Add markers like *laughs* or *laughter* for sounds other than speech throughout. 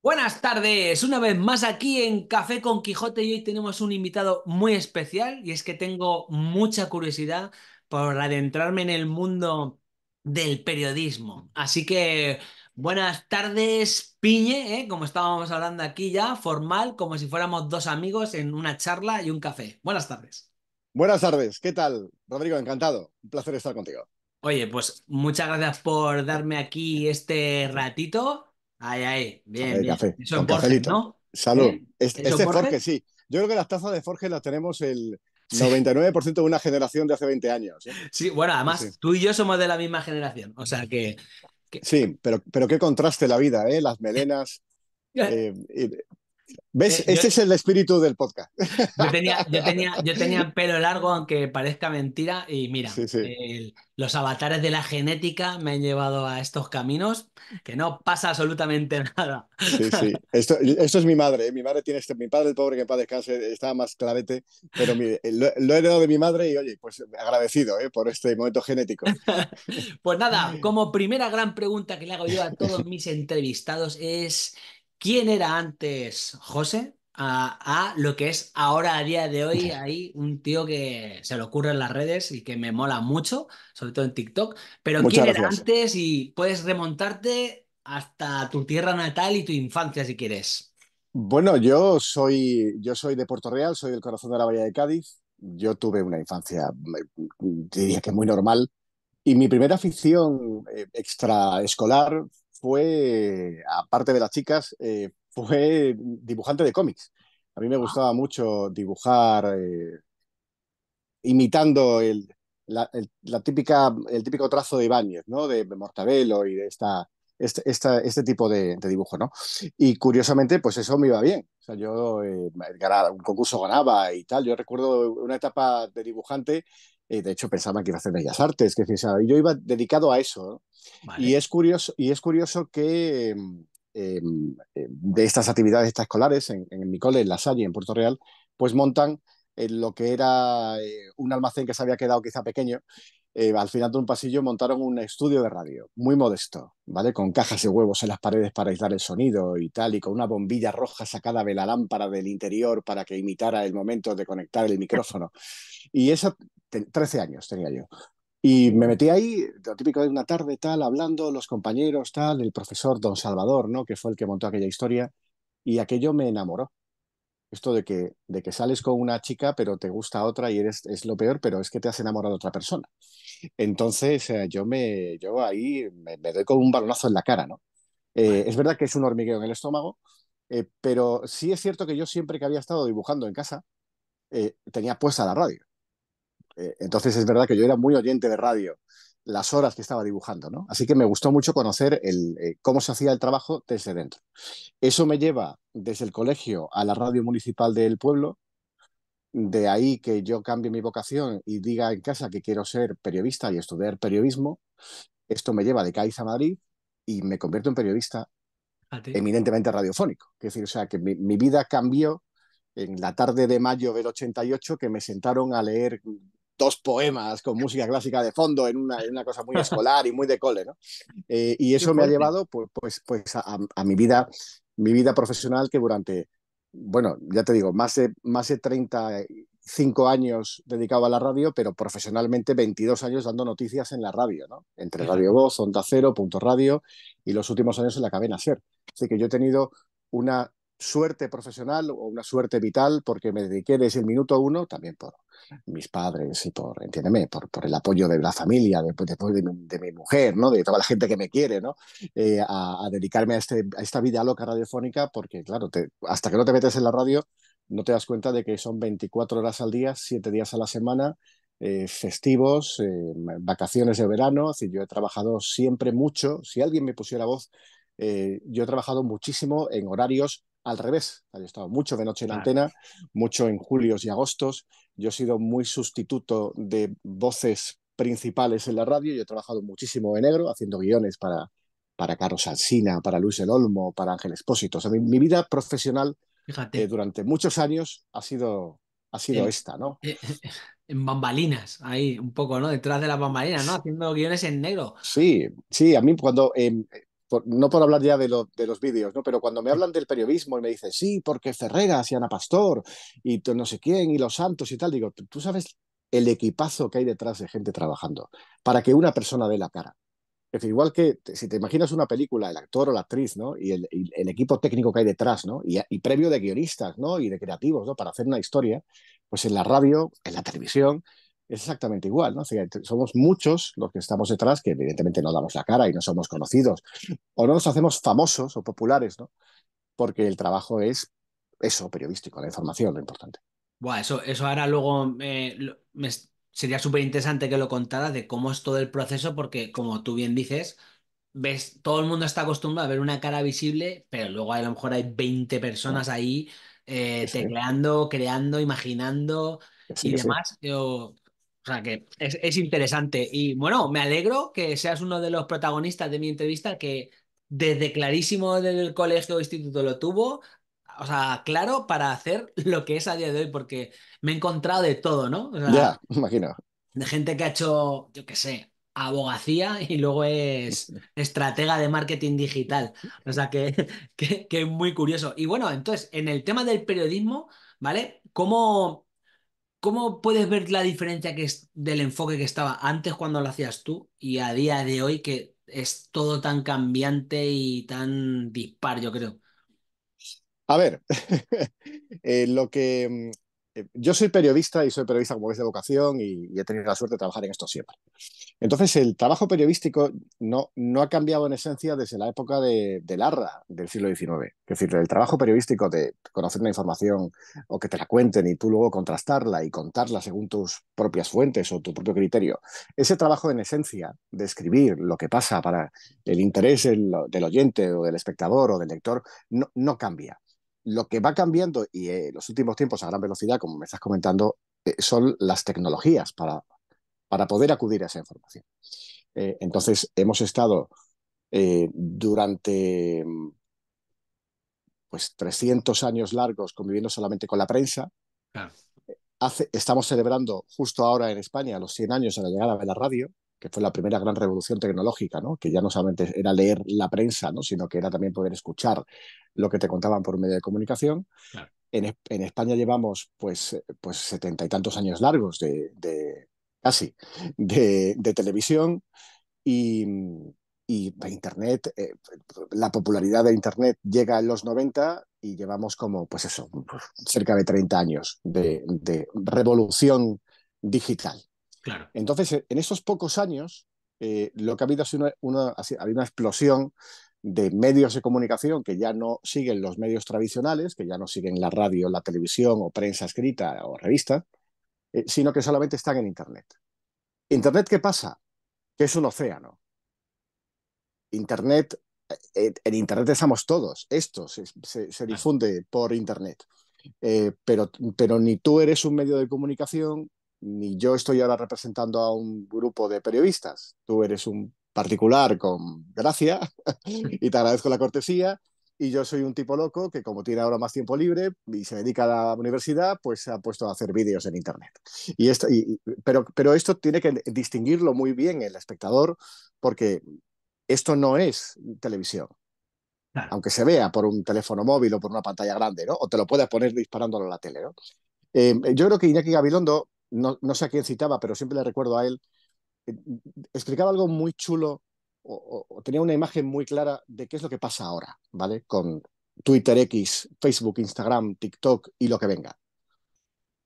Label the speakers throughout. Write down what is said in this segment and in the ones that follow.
Speaker 1: Buenas tardes, una vez más aquí en Café con Quijote y hoy tenemos un invitado muy especial y es que tengo mucha curiosidad por adentrarme en el mundo del periodismo. Así que buenas tardes, Piñe, ¿eh? como estábamos hablando aquí ya, formal, como si fuéramos dos amigos
Speaker 2: en una charla y un café. Buenas tardes. Buenas tardes, ¿qué tal? Rodrigo, encantado. Un placer estar contigo.
Speaker 1: Oye, pues muchas gracias por darme aquí este ratito.
Speaker 2: Ay, ay, bien, bien. Eso con ¿no? Salud. Este, Forge, sí. Yo creo que las tazas de Forge las tenemos el, 99% de una generación de hace 20 años. ¿eh? Sí,
Speaker 1: bueno, además tú y yo somos de la misma generación, o sea que...
Speaker 2: Sí, pero, pero qué contraste la vida, ¿eh? las melenas. *laughs* Eh, ¿Ves? este es el espíritu del podcast.
Speaker 1: *laughs* Yo tenía, pelo largo, aunque parezca mentira, y mira, los avatares de la genética me han llevado a estos caminos, que no pasa absolutamente *laughs* nada.
Speaker 2: Sí, sí. Esto, es mi madre, ¿eh? mi madre tiene este, mi padre, el pobre que para descanse, estaba más clavete, pero mire, eh, lo, he heredado de mi madre y oye, pues agradecido por este momento genético. *laughs*
Speaker 1: Pues nada, como primera gran pregunta que le hago yo a todos mis entrevistados es quién era antes José a, lo que es ahora a día de hoy. Hay un tío que se le ocurre en las redes y que me mola mucho,
Speaker 2: sobre todo en TikTok. Pero quién era
Speaker 1: antes y puedes remontarte hasta tu tierra natal y tu infancia si quieres.
Speaker 2: Bueno, yo soy, yo soy de Puerto Real, soy del corazón de la Bahía de Cádiz. Yo tuve una infancia, diría que muy normal. Y mi primera afición eh, extraescolar fue, aparte de las chicas, eh, *laughs* fue dibujante de cómics. A mí me ah. gustaba mucho dibujar eh, imitando el, la, típica, el típico trazo de Ibáñez, ¿no? De Mortabelo y de esta, este, esta, este tipo de, dibujo, ¿no? Y curiosamente, pues eso me iba bien. O sea, yo eh, ganaba, un concurso ganaba y tal. Yo recuerdo una etapa de dibujante eh, de hecho pensaba que iba a hacer Bellas Artes, que yo iba dedicado a eso. Y, es curioso, y es curioso que em, em, eh, de estas actividades extraescolares en, en, mi cole, en La Salle, en Puerto Real, pues montan en eh, lo que era un almacén que se había quedado quizá pequeño, al final de un pasillo montaron un estudio de radio, muy modesto, ¿vale? Con cajas de huevos en las paredes para aislar el sonido y tal, y con una bombilla roja sacada de la lámpara del interior para que imitara el momento de conectar el micrófono. Y esa 13 años tenía yo. Y me metí ahí, lo típico de una tarde, tal, hablando, los compañeros, tal, el profesor Don Salvador, ¿no? Que fue el que montó aquella historia. Y aquello me enamoró. Esto de que, de que sales con una chica, pero te gusta otra y eres, es lo peor, pero es que te has enamorado de otra persona. Entonces, eh, yo, me, yo ahí me, doy con un balonazo en la cara, ¿no? Eh, es verdad que es un hormigueo en el estómago, eh, pero sí es cierto que yo siempre que había estado dibujando en casa, tenía puesta la radio eh, entonces es verdad que yo era muy oyente de radio las horas que estaba dibujando, ¿no? Así que me gustó mucho conocer el, eh, cómo se hacía el trabajo desde dentro. Eso me lleva desde el colegio a la radio municipal del pueblo, de ahí que yo cambie mi vocación y diga en casa que quiero ser periodista y estudiar periodismo. Esto me lleva de Cádiz a Madrid y me convierto en periodista eminentemente radiofónico. Es decir, o sea, que mi, mi vida cambió en la tarde de mayo del 88 que me sentaron a leer dos poemas con música clásica de fondo en una, cosa muy escolar y muy de cole, ¿no? Eh, y eso me ha llevado pues, pues, pues a, mi, vida, mi vida profesional que durante, bueno, ya te digo, más de, más de 35 años dedicado a la radio, pero profesionalmente 22 años dando noticias en la radio, ¿no? Entre Radio Voz, Onda Cero, Punto Radio y los últimos años en la cadena SER. Así que yo he tenido una suerte profesional o una suerte vital porque me dediqué desde el minuto uno también por mis padres y por, entiéndeme, por, por el apoyo de la familia, pues, después de, mi mujer, ¿no? de toda la gente que me quiere, ¿no? Eh, a, dedicarme a, este, a, esta vida loca radiofónica porque, claro, hasta que no te metes en la radio no te das cuenta de que son 24 horas al día, 7 días a la semana, eh, festivos, eh, vacaciones de verano, yo he trabajado siempre mucho, si alguien me pusiera voz, yo he trabajado muchísimo en horarios al revés. Yo he estado mucho de noche en la antena, mucho en julios y agostos. Yo he sido muy sustituto de voces principales en la radio. Yo he trabajado muchísimo en negro haciendo guiones para, para Carlos Alcina, para Luis El Olmo, para Ángel Expósito. O sea, mi, vida profesional eh, durante muchos años ha sido, ha sido esta, ¿no?
Speaker 1: Eh, eh, en bambalinas, ahí un poco, ¿no? Detrás de las bambalinas, ¿no? Haciendo guiones en negro.
Speaker 2: Sí, sí, a mí cuando em, no por hablar ya de, de los vídeos, ¿no? pero cuando me hablan del periodismo y me dicen, sí, porque Ferreras y Ana Pastor y no sé quién y los santos y tal, digo, tú sabes el equipazo que hay detrás de gente trabajando para que una persona dé la cara. Es igual que si te imaginas una película, el actor o la actriz, ¿no? Y el, equipo técnico que hay detrás, ¿no? Y, y, previo de guionistas, ¿no? Y de creativos, ¿no? Para hacer una historia, pues en la radio, en la televisión, es exactamente igual, ¿no? O sea, somos muchos los que estamos detrás que evidentemente no damos la cara y no somos conocidos o no nos hacemos famosos o populares, ¿no? Porque el trabajo es eso, periodístico, la información, lo importante.
Speaker 1: Buah, eso, eso ahora luego eh, sería súper interesante que lo contara de cómo es todo el proceso, porque como tú bien dices, ves, todo el mundo está acostumbrado a ver una cara visible, pero luego a lo mejor hay 20 personas ahí eh, tecleando, creando, imaginando y demás. O sea que es, interesante. Y bueno, me alegro que seas uno de los protagonistas de mi entrevista que desde clarísimo del colegio o instituto lo tuvo, o sea, claro, para hacer *laughs* lo que es a día de hoy, porque me he encontrado de todo, ¿no? O ya, imagino. De gente que ha hecho, yo qué sé, abogacía y luego es *laughs* estratega de marketing digital. O sea que, *laughs* que, que, es muy curioso. Y bueno, entonces, en el tema del periodismo, ¿vale? ¿Cómo, ¿Cómo puedes ver la diferencia que es del enfoque que estaba antes cuando lo hacías tú y a día de hoy que es todo tan cambiante y tan dispar, yo creo?
Speaker 2: A ver, *laughs* eh, lo que mm, eh, yo soy periodista y soy periodista como es de vocación y, he tenido la suerte de trabajar en esto siempre. Entonces, el trabajo periodístico no, ha cambiado en esencia desde la época de, de Larra del siglo XIX. Es decir, el trabajo periodístico de conocer una información o que te la cuenten y tú luego contrastarla y contarla según tus propias fuentes o tu propio criterio. Ese trabajo en esencia de escribir lo que pasa para el interés del, oyente o del espectador o del lector no cambia lo que va cambiando y en eh, los últimos tiempos a gran velocidad, como me estás comentando, eh, son las tecnologías para, para poder acudir a esa información. Eh, entonces, hemos estado durante mm, pues 300 años largos conviviendo solamente con la prensa. Hace, estamos celebrando justo ahora en España los 100 años de la llegada de la radio que fue la primera gran revolución tecnológica, ¿no? que ya no solamente era leer la prensa, ¿no? sino que era también poder escuchar lo que te contaban por medio de comunicación. En, España llevamos pues, pues setenta y tantos años largos de, de casi de, televisión y, y Internet, eh, la popularidad de Internet llega en los 90 y llevamos como, pues eso, pues, cerca de 30 años de revolución digital. Entonces, eh, en esos pocos años, eh, lo que ha habido una, ha habido una explosión de medios de comunicación que ya no siguen los medios tradicionales, que ya no siguen la radio, la televisión o prensa escrita o revista, eh, sino que solamente están en Internet. ¿Internet qué pasa? Que es un océano. Internet, en Internet estamos todos, esto se, difunde por Internet. pero, pero ni tú eres un medio de comunicación, ni yo estoy ahora representando a un grupo de periodistas. Tú eres un particular con gracia *laughs* y te agradezco la cortesía. Y yo soy un tipo loco que como tiene ahora más tiempo libre y se dedica a la universidad, pues se ha puesto a hacer vídeos en Internet. Y esto, y, pero, pero esto tiene que distinguirlo muy bien el espectador porque esto no es televisión. Aunque se vea por un teléfono móvil o por una pantalla grande, ¿no? O te lo puedes poner disparándolo a la tele, ¿no? Eh, yo creo que Iñaki Gabilondo no, sé a quién citaba, pero siempre le recuerdo a él, eh, explicaba algo muy chulo o, tenía una imagen muy clara de qué es lo que pasa ahora, ¿vale? Con Twitter X, Facebook, Instagram, TikTok y lo que venga.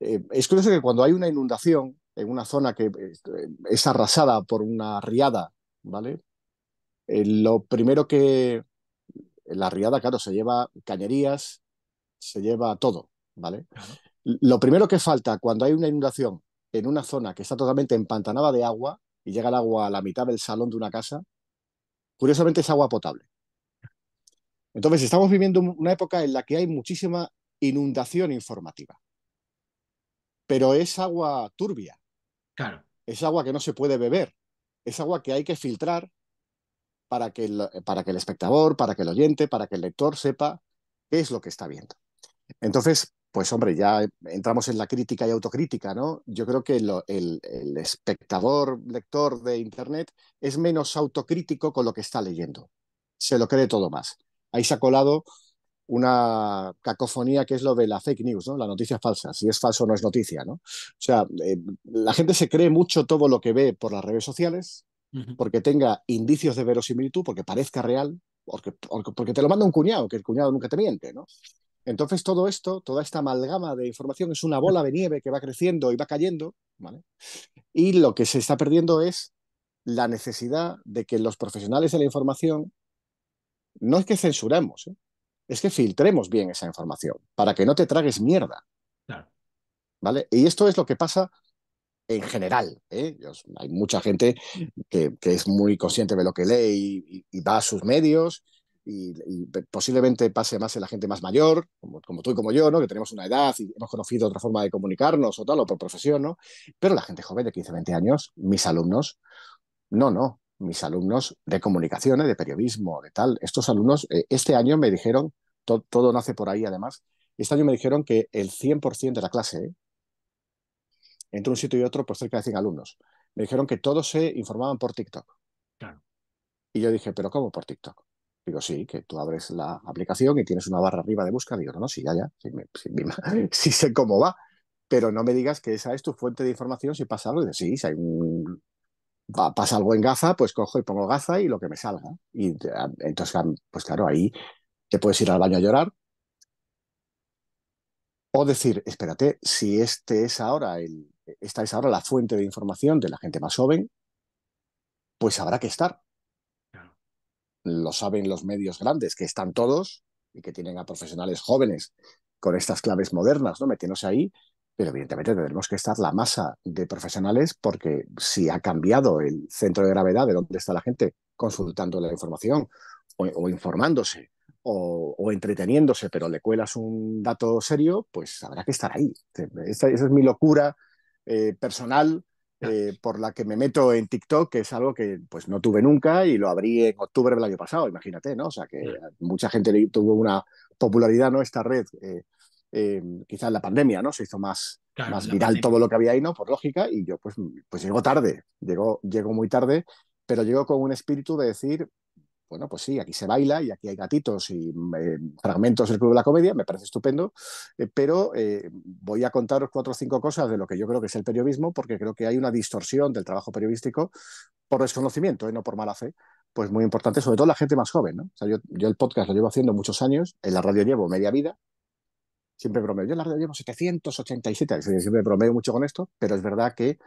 Speaker 2: Eh, es curioso que cuando hay una inundación en una zona que eh, es arrasada por una riada, ¿vale? lo primero que la riada, claro, se lleva cañerías, se lleva todo, ¿vale? Lo primero que falta cuando hay una inundación en una zona que está totalmente empantanada de agua y llega el agua a la mitad del salón de una casa, curiosamente es agua potable. Entonces, estamos viviendo una época en la que hay muchísima inundación informativa, pero es agua turbia. Claro. Es agua que no se puede beber, es agua que hay que filtrar para que el, para que el espectador, para que el oyente, para que el lector sepa qué es lo que está viendo. Entonces, pues hombre, ya entramos en la crítica y autocrítica, ¿no? Yo creo que el, espectador, lector de Internet es menos autocrítico con lo que está leyendo. Se lo cree todo más. Ahí se ha colado una cacofonía que es lo de la fake news, ¿no? La noticia falsa. Si es falso no es noticia, ¿no? O sea, eh, la gente se cree mucho todo lo que ve por las redes sociales, porque tenga indicios de verosimilitud, porque parezca real, porque, te lo manda un cuñado, que el cuñado nunca te miente, ¿no? Entonces todo esto, toda esta amalgama de información es una bola de nieve que va creciendo y va cayendo, ¿vale? Y lo que se está perdiendo es la necesidad de que los profesionales de la información no es que censuremos, ¿eh? es que filtremos bien esa información para que no te tragues mierda. ¿Vale? Y esto es lo que pasa en general. ¿eh? Hay mucha gente que, es muy consciente de lo que lee y va a sus medios y, posiblemente pase más en la gente más mayor, como, tú y como yo, ¿no? que tenemos una edad y hemos conocido otra forma de comunicarnos o tal, o por profesión, ¿no? pero la gente joven de 15, 20 años, mis alumnos, no, no, mis alumnos de comunicaciones, de periodismo, de tal, estos alumnos eh, este año me dijeron, todo nace por ahí además, este año me dijeron que el 100% de la clase, ¿eh? entre un sitio y otro, por pues cerca de 100 alumnos, me dijeron que todos se informaban por TikTok. Claro. Y yo dije, ¿pero cómo por TikTok? Digo, sí, que tú abres la aplicación y tienes una barra arriba de búsqueda Digo, no, sí, ya, ya, *laughs* sí, sé cómo va, pero no me digas que esa es tu fuente de información si pasa algo. Y sí, si hay un, pasa algo en Gaza, pues cojo y pongo Gaza y lo que me salga. Y entonces, pues claro, ahí te puedes ir al baño a llorar. O decir, espérate, si este es ahora el, esta es ahora la fuente de información de la gente más joven, pues habrá que estar lo saben los medios grandes, que están todos y que tienen a profesionales jóvenes con estas claves modernas, ¿no? Metiéndose ahí, pero evidentemente tendremos que estar la masa de profesionales porque si ha cambiado el centro de gravedad de donde está la gente consultando la información o, informándose o, entreteniéndose, pero le cuelas un dato serio, pues habrá que estar ahí. Este, esa es mi locura eh, personal eh, por la que me meto en TikTok, que es algo que pues no tuve nunca y lo abrí en octubre del año pasado, imagínate, ¿no? O sea, que mucha gente tuvo una popularidad, ¿no? Esta red, eh, eh, quizás la pandemia, ¿no? Se hizo más, más viral todo lo que había ahí, ¿no? Por lógica, y yo pues, pues llegó tarde, llego muy tarde, pero llego con un espíritu de decir, bueno, pues sí, aquí se baila y aquí hay gatitos y em, fragmentos del Club de la Comedia, me parece estupendo, eh, pero eh, voy a contaros cuatro o cinco cosas de lo que yo creo que es el periodismo, porque creo que hay una distorsión del trabajo periodístico por desconocimiento y eh, no por mala fe, pues muy importante, sobre todo la gente más joven. ¿no? yo, el podcast lo llevo haciendo muchos años, en la radio llevo media vida, siempre bromeo, yo en la radio llevo 787, siempre bromeo mucho con esto, pero es verdad que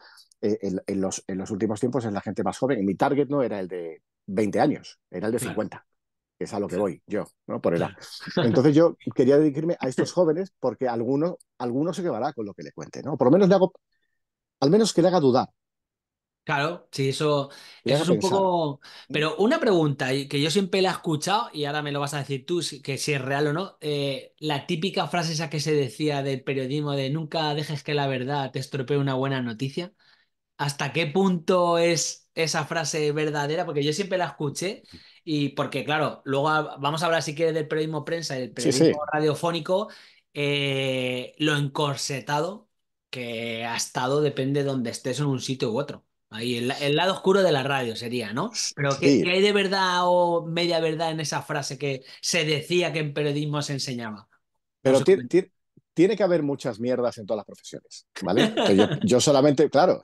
Speaker 2: en los últimos tiempos es la gente más joven, y mi target no era el de 20 años, era el de 50. que Es a lo que voy yo, ¿no? Por edad. *laughs* Entonces yo quería dirigirme a estos jóvenes porque alguno, alguno se quedará con lo que le cuente, ¿no? Por lo menos le hago, al menos que le haga dudar.
Speaker 1: Claro, sí, eso, es un poco... Pero una pregunta que yo siempre la he escuchado y ahora me lo vas a decir tú, que si es real o no, eh, la típica frase esa que se decía del periodismo de nunca dejes que la verdad te estropee una buena noticia, ¿hasta qué punto es esa frase verdadera? Porque yo siempre la escuché y porque, claro, luego vamos a hablar si quieres del periodismo prensa y del periodismo radiofónico, eh, lo encorsetado que ha estado depende de donde estés en un sitio u otro. Ahí, el, lado oscuro de la radio sería, ¿no? Pero ¿qué, hay de verdad o media verdad en esa frase que se decía que en periodismo se enseñaba?
Speaker 2: Pero tiene que haber muchas mierdas en todas las profesiones, ¿vale? Yo, solamente, claro,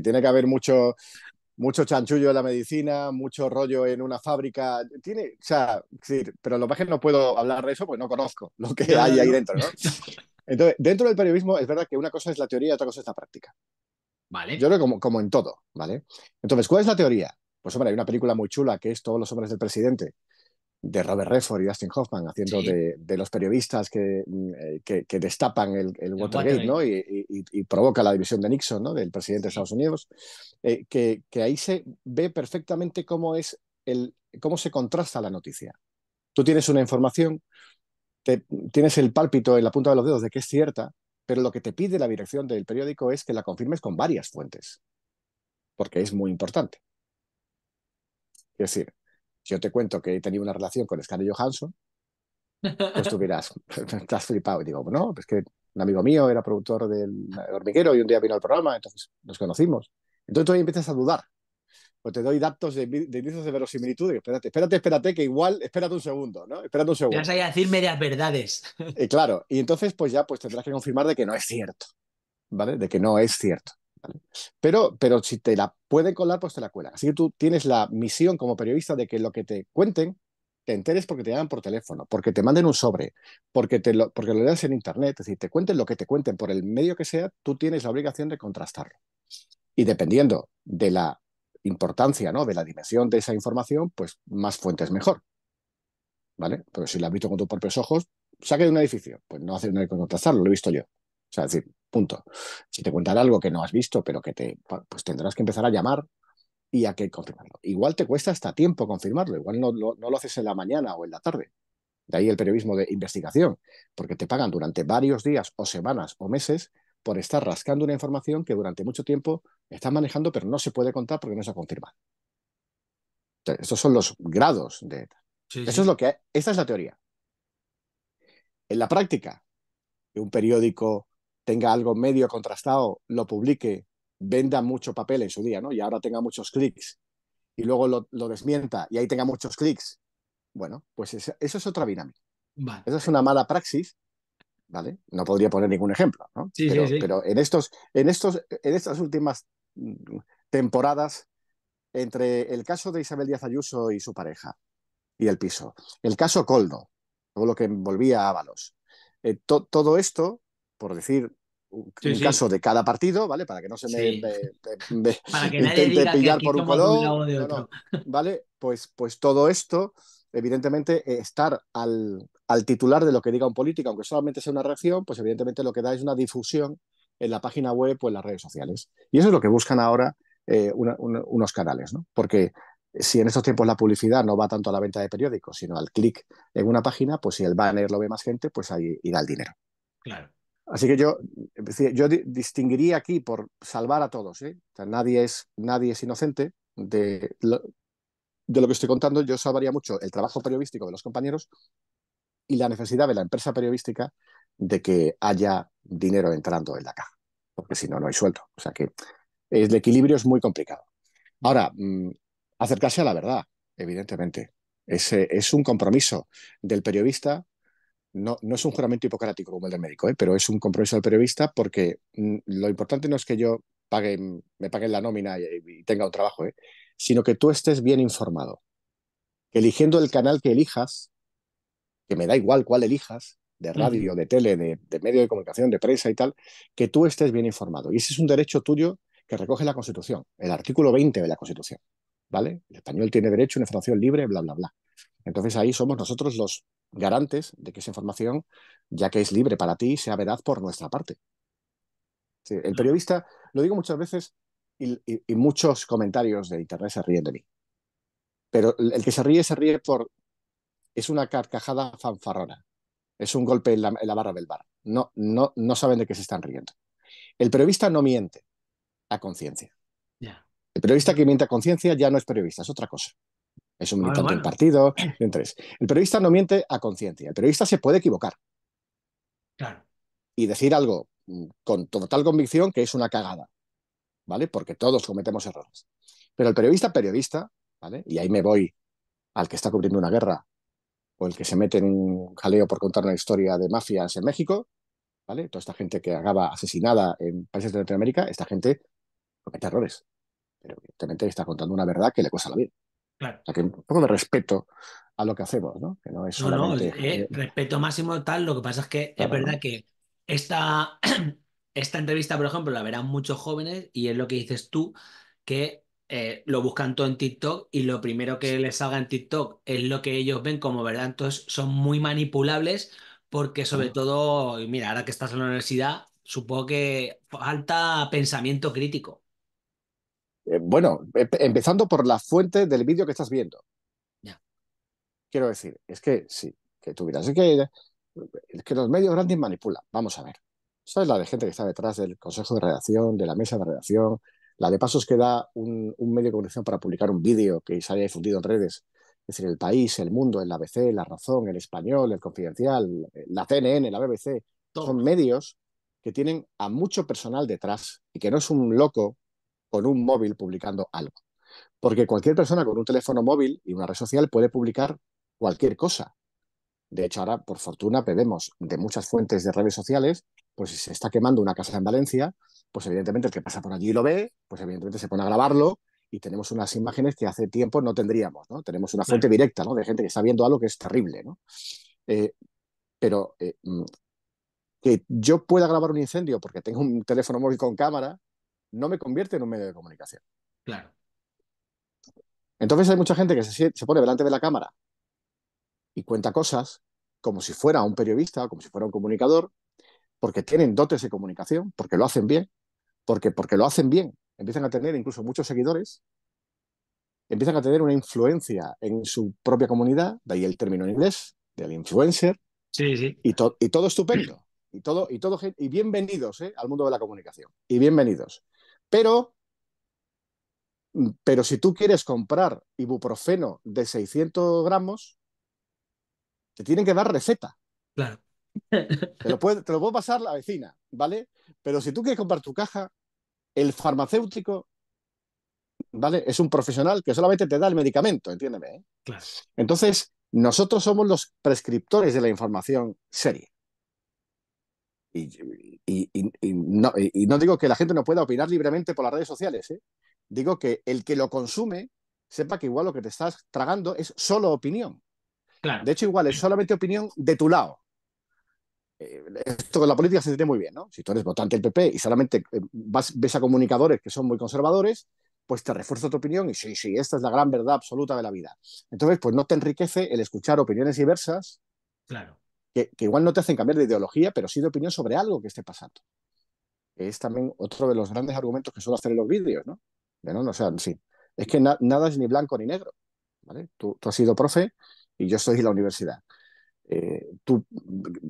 Speaker 2: tiene que haber mucho, mucho chanchullo en la medicina, mucho rollo en una fábrica. Tiene, o sea, sí, pero lo más que no puedo hablar de eso porque no conozco lo que hay ahí dentro, Entonces, dentro del periodismo es verdad que una cosa es la teoría y otra cosa es la práctica. Vale. Yo creo que como, como en todo, ¿vale? Entonces, ¿cuál es la teoría? Pues hombre, hay una película muy chula que es Todos los hombres del presidente, de Robert Redford y Dustin Hoffman haciendo de, los periodistas mm, eh, que, que, destapan el, el Watergate, ¿no? Y, provoca la división de Nixon, ¿no? del presidente de Estados Unidos, eh, que, que, ahí se ve perfectamente cómo, es el, cómo se contrasta la noticia. Tú tienes una información, te, tienes el pálpito en la punta de los dedos de que es cierta, pero lo que te pide la dirección del periódico es que la confirmes con varias fuentes, porque es muy importante. Es decir, si yo te cuento que he tenido una relación con Scarlett Johansson, pues tú *laughs* dirás, *laughs* estás flipado. Y digo, no, es que un amigo mío era productor del hormiguero y un día vino al programa, entonces nos conocimos. Entonces tú ahí empiezas a dudar. Pues te doy datos de, inicios indicios de verosimilitud. Y espérate, espérate, espérate, que igual, espérate un segundo, ¿no? Espérate un segundo. vas a, a decir medias verdades. Eh, claro, y entonces pues ya pues tendrás que confirmar de que no es cierto, ¿vale? De que no es cierto. Pero, pero si te la pueden colar, pues te la cuelan, Así que tú tienes la misión como periodista de que lo que te cuenten te enteres porque te llaman por teléfono, porque te manden un sobre, porque, te lo, porque lo leas en internet, es decir, te cuenten lo que te cuenten por el medio que sea, tú tienes la obligación de contrastarlo. Y dependiendo de la importancia, ¿no? de la dimensión de esa información, pues más fuentes mejor. ¿Vale? Pero si la has visto con tus propios ojos, saque de un edificio, pues no hace nada que contrastarlo, lo he visto yo. O sea, decir, punto. Si te cuentan algo que no has visto, pero que te, pues tendrás que empezar a llamar y a que confirmarlo. Igual te cuesta hasta tiempo confirmarlo, igual no, lo haces en la mañana o en la tarde. De ahí el periodismo de investigación, porque te pagan durante varios días o semanas o meses por estar rascando una información que durante mucho tiempo estás manejando, pero no se puede contar porque no se ha confirmado. estos son los grados de. Eso es lo que. Esta es la teoría. En la práctica, un periódico tenga algo medio contrastado, lo publique, venda mucho papel en su día, ¿no? Y ahora tenga muchos clics y luego lo, desmienta y ahí tenga muchos clics. Bueno, pues eso es otra dinámica. Esa es una mala praxis, ¿vale? No podría poner ningún ejemplo, ¿no? Sí, pero, en, estos, en, estos, en estas últimas mm, temporadas, entre el caso de Isabel Díaz Ayuso y su pareja y el piso, el caso Coldo, todo lo que envolvía a Ábalos, eh, todo esto por decir un caso de cada partido, ¿vale? Para que no se me, Para intente pillar por un color, de otro. *laughs* ¿vale? Pues, pues todo esto, evidentemente, eh, estar al, titular de lo que diga un político, aunque solamente sea una reacción, pues evidentemente lo que da es una difusión en la página web o en las redes sociales. Y eso es lo que buscan ahora eh, unos canales, ¿no? Porque si en estos tiempos la publicidad no va tanto a la venta de periódicos, sino al clic en una página, pues si el banner lo ve más gente, pues ahí irá el dinero. Claro. Así que yo, yo distinguiría aquí por salvar a todos. ¿eh? sea, nadie, es, nadie es inocente de lo, que estoy contando. Yo salvaría mucho el trabajo periodístico de los compañeros y la necesidad de la empresa periodística de que haya dinero entrando en la caja, porque si no, no hay sueldo. O sea que el equilibrio es muy complicado. Ahora, mm, acercarse a la verdad, evidentemente. es un compromiso del periodista no, es un juramento hipocrático como el del médico, ¿eh? pero es un compromiso del periodista porque mm, lo importante no es que yo pague, me paguen la nómina y, tenga un trabajo, ¿eh? sino que tú estés bien informado. Eligiendo el canal que elijas, que me da igual cuál elijas, de radio, de tele, de, de medio de comunicación, de prensa y tal, que tú estés bien informado. Y ese es un derecho tuyo que recoge la Constitución, el artículo 20 de la Constitución. ¿Vale? El español tiene derecho a una información libre, bla, bla, bla. Entonces ahí somos nosotros los garantes de que esa información, ya que es libre para ti, sea verdad por nuestra parte. el mm. periodista, lo digo muchas veces y, muchos comentarios de Internet se ríen de mí, pero el que se ríe se ríe por... Es una carcajada fanfarrona, es un golpe en la, barra del bar. No, no, no saben de qué se están riendo. El periodista no miente a conciencia. El periodista que miente a conciencia ya no es periodista, es otra cosa es un militante en partido. el periodista no miente a conciencia. El periodista se puede equivocar. Y decir algo mm, con total convicción que es una cagada. ¿Vale? Porque todos cometemos errores. Pero el periodista, periodista, ¿vale? Y ahí me voy al que está cubriendo una guerra o el que se mete en un jaleo por contar una historia de mafias en México, ¿vale? Toda esta gente que acaba asesinada en países de Latinoamérica, esta gente comete errores. Pero evidentemente está contando una verdad que le cuesta la vida un poco de respeto a lo que hacemos, ¿no? no no, eh,
Speaker 1: eh, respeto máximo tal, lo que pasa es que es verdad que esta, *clears throat* esta entrevista, por ejemplo, la verán muchos jóvenes y es lo que dices tú, que eh, lo buscan todo en TikTok y lo primero que les salga en TikTok es lo que ellos ven como verdad, entonces son muy manipulables porque sobre mm. todo, mira, ahora que estás en la universidad, supongo que falta pensamiento crítico.
Speaker 2: Eh, bueno, empezando por la fuente del vídeo que estás viendo. Ya. Quiero decir, es que sí, que tuvieras que que los medios grandes manipulan. Vamos a ver. es la de gente que está detrás del consejo de redacción, de la mesa de redacción? La de pasos que da un, medio de comunicación para publicar un vídeo que se haya difundido en redes. Es decir, el país, el mundo, el ABC, la razón, el español, el confidencial, la CNN, la BBC. Son medios que tienen a mucho personal detrás y que no es un loco con un móvil publicando algo. Porque cualquier persona con un teléfono móvil y una red social puede publicar cualquier cosa. De hecho, ahora, por fortuna, vemos de muchas fuentes de redes sociales, pues si se está quemando una casa en Valencia, pues evidentemente el que pasa por allí lo ve, pues evidentemente se pone a grabarlo y tenemos unas imágenes que hace tiempo no tendríamos, ¿no? Tenemos una fuente directa, ¿no? De gente que está viendo algo que es terrible, ¿no? Eh, pero eh, mm, que yo pueda grabar un incendio porque tengo un teléfono móvil con cámara, no me convierte en un medio de comunicación. Claro. Entonces hay mucha gente que se, pone delante de la cámara y cuenta cosas como si fuera un periodista, como si fuera un comunicador, porque tienen dotes de comunicación, porque lo hacen bien, porque, porque lo hacen bien, empiezan a tener incluso muchos seguidores, empiezan a tener una influencia en su propia comunidad, de ahí el término en inglés, del influencer, sí, sí. Y, y todo estupendo, y todo, y y bienvenidos ¿eh? al mundo de la comunicación, y bienvenidos. Mm, pero, si tú quieres comprar ibuprofeno de 600 gramos, te tienen que dar receta. Claro. Te lo, puede, puedo pasar la vecina, ¿vale? Pero si tú quieres comprar tu caja, el farmacéutico ¿vale? Es un profesional que solamente te da el medicamento, entiéndeme. ¿eh? Claro. Entonces, nosotros somos los prescriptores de la información seria. Y, no, digo que la gente no pueda opinar libremente por las redes sociales. ¿eh? Digo que el que lo consume sepa que igual lo que te estás tragando es solo opinión. De hecho, igual es solamente opinión de tu lado. Eh, esto con la política se entiende muy bien, ¿no? Si tú eres votante del PP y solamente eh, ves a comunicadores que son muy conservadores, pues te refuerza tu opinión y sí, sí, esta es la gran verdad absoluta de la vida. Entonces, pues no te enriquece el escuchar opiniones diversas. Claro que, igual no te hacen cambiar de ideología, pero sí de opinión sobre algo que esté pasando. Es también otro de los grandes argumentos que suelo hacer en los vídeos, ¿no? no o sea, sí, es que nada es ni blanco ni negro, ¿vale? Tú, has sido profe y yo soy de la universidad. Eh, tú,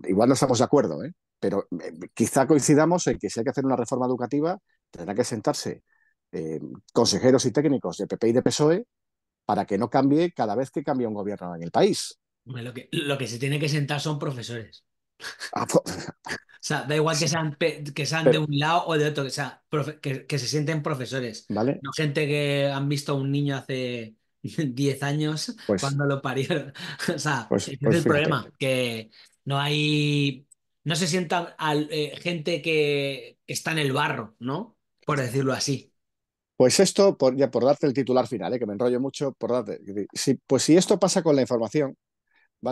Speaker 2: igual no estamos de acuerdo, ¿eh? pero eh, quizá coincidamos en que si hay que hacer una reforma educativa, tendrá que sentarse eh, consejeros y técnicos de PP y de PSOE para que no cambie cada vez que cambie un gobierno en el país.
Speaker 1: Lo que, se tiene que sentar son profesores. Ah, *laughs* o pues. sea, da igual que sean, que sean de un lado o de otro, que, sea, que, se sienten profesores. No gente que han visto a un niño hace 10 *laughs* años pues cuando lo parieron. *laughs* o sea, pues, es el problema, que no hay, no se sienta al, eh, gente que está en el barro, ¿no? Por decirlo
Speaker 2: así. Pues esto, por, ya por darte el titular final, eh, que me enrollo mucho, por darte. Si, pues si esto pasa con la información,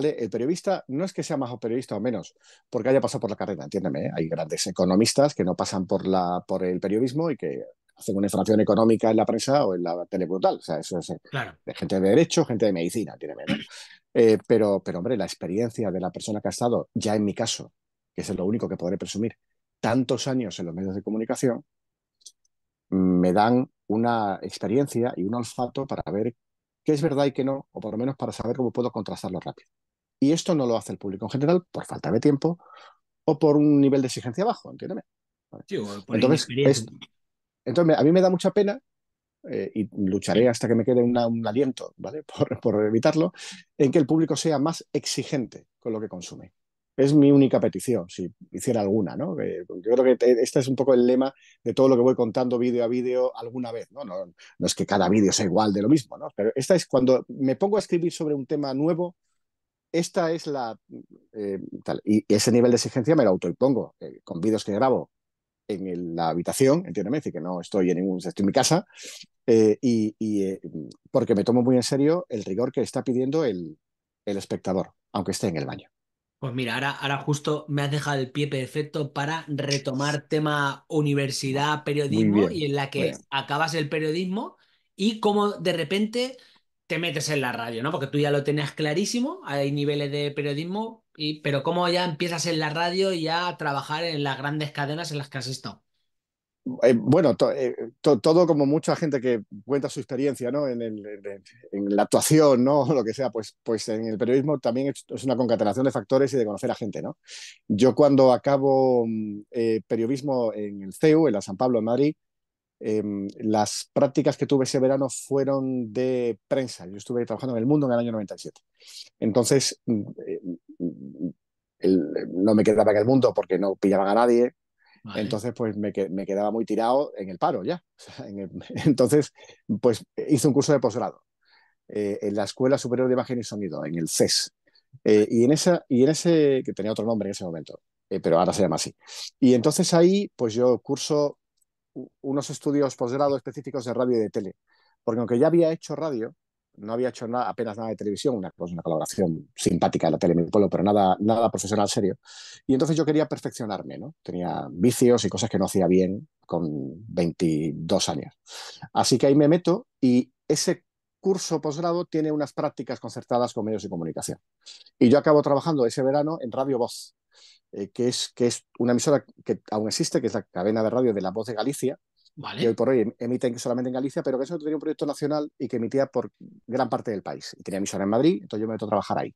Speaker 2: el periodista no es que sea más o periodista o menos, porque haya pasado por la carrera, entiéndeme. ¿eh? Hay grandes economistas que no pasan por, el periodismo y que hacen una infracción económica en la prensa o en la tele brutal. O sea, eso es eh, gente de derecho, gente de medicina, entiéndeme. Eh, pero, pero, hombre, la experiencia de la persona que ha estado, ya en mi caso, que es lo único que podré presumir, tantos años en los medios de comunicación, me dan una experiencia y un olfato para ver qué es verdad y qué no, o por lo menos para saber cómo puedo contrastarlo rápido. Y esto no lo hace el público en general por falta de tiempo o por un nivel de exigencia bajo, entiéndeme.
Speaker 1: entonces,
Speaker 2: entonces, a mí me da mucha pena eh, y lucharé hasta que me quede un aliento, ¿vale? *laughs* Por, evitarlo, en que el público sea más exigente con lo que consume. Es mi única petición, si hiciera alguna, ¿no? yo creo que este es un poco el lema de todo lo que voy contando vídeo a vídeo alguna vez, ¿no? No, no es que cada vídeo sea igual de lo mismo, ¿no? Pero esta es cuando me pongo a escribir sobre un tema nuevo, esta es la... Eh, tal. Y ese nivel de exigencia me lo autoimpongo eh, con vídeos que grabo en la habitación, entiéndeme, es decir, que no estoy en ningún... estoy en mi casa, eh, y, porque me tomo muy en serio el rigor que está pidiendo el, espectador, aunque esté en el baño.
Speaker 1: Pues mira, ahora, ahora justo me has dejado el pie perfecto para retomar tema universidad, periodismo, y en la que acabas el periodismo y cómo de repente te metes en la radio, ¿no? Porque tú ya lo tenías clarísimo, hay niveles de periodismo, y, pero ¿cómo ya empiezas en la radio y ya a trabajar en las grandes cadenas en las que has estado?
Speaker 2: Eh, bueno, eh, todo como mucha gente que cuenta su experiencia ¿no? en, la actuación ¿no? *laughs* lo que sea, pues, pues en el periodismo también es una concatenación de factores y de conocer a gente. ¿no? Yo cuando acabo mm, eh, periodismo en el CEU, en la San Pablo, de Madrid, Em, las prácticas que tuve ese verano fueron de prensa. Yo estuve trabajando en el mundo en el año 97. Entonces, mm, eh, mm, no me quedaba en el mundo porque no pillaban a nadie. Entonces, pues me, me, quedaba muy tirado en el paro ya. *laughs* entonces, pues hice un curso de posgrado eh, en la Escuela Superior de Imagen y Sonido, en el CES. Eh, y, en esa, y en ese, que tenía otro nombre en ese momento, pero ahora se llama así. Y entonces ahí, pues yo curso unos estudios posgrado específicos de radio y de tele, porque aunque ya había hecho radio, no había hecho nada, apenas nada de televisión, una, pues, colaboración simpática de la tele, pero nada, nada profesional serio. Y entonces yo quería perfeccionarme, ¿no? Tenía vicios y cosas que no hacía bien con 22 años. Así que ahí me meto y ese curso posgrado tiene unas prácticas concertadas con medios de comunicación. Y yo acabo trabajando ese verano en Radio Voz, eh, que, es, que es una emisora que aún existe, que es la cadena de radio de La Voz de Galicia, vale. que hoy por hoy em, emiten solamente en Galicia, pero que eso tenía un proyecto nacional y que emitía por gran parte del país. Y tenía emisora en Madrid, entonces yo me meto a trabajar ahí.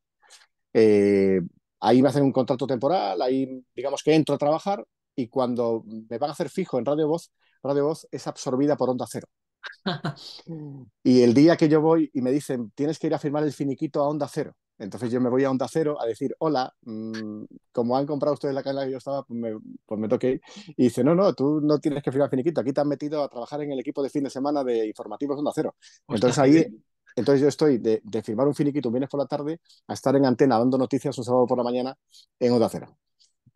Speaker 2: Eh, ahí me hacen un contrato temporal, ahí digamos que entro a trabajar y cuando me van a hacer fijo en Radio Voz, Radio Voz es absorbida por Onda Cero. *laughs* y el día que yo voy y me dicen, tienes que ir a firmar el finiquito a Onda Cero. Entonces yo me voy a Onda Cero a decir, hola, mm, como han comprado ustedes la cadena que yo estaba, pues, pues me, toqué. Y dice, no, no, tú no tienes que firmar finiquito, aquí te han metido a trabajar en el equipo de fin de semana de informativos Onda Cero. Entonces ahí, entonces yo estoy de, firmar un finiquito un viernes por la tarde a estar en antena dando noticias un sábado por la mañana en Onda Cero.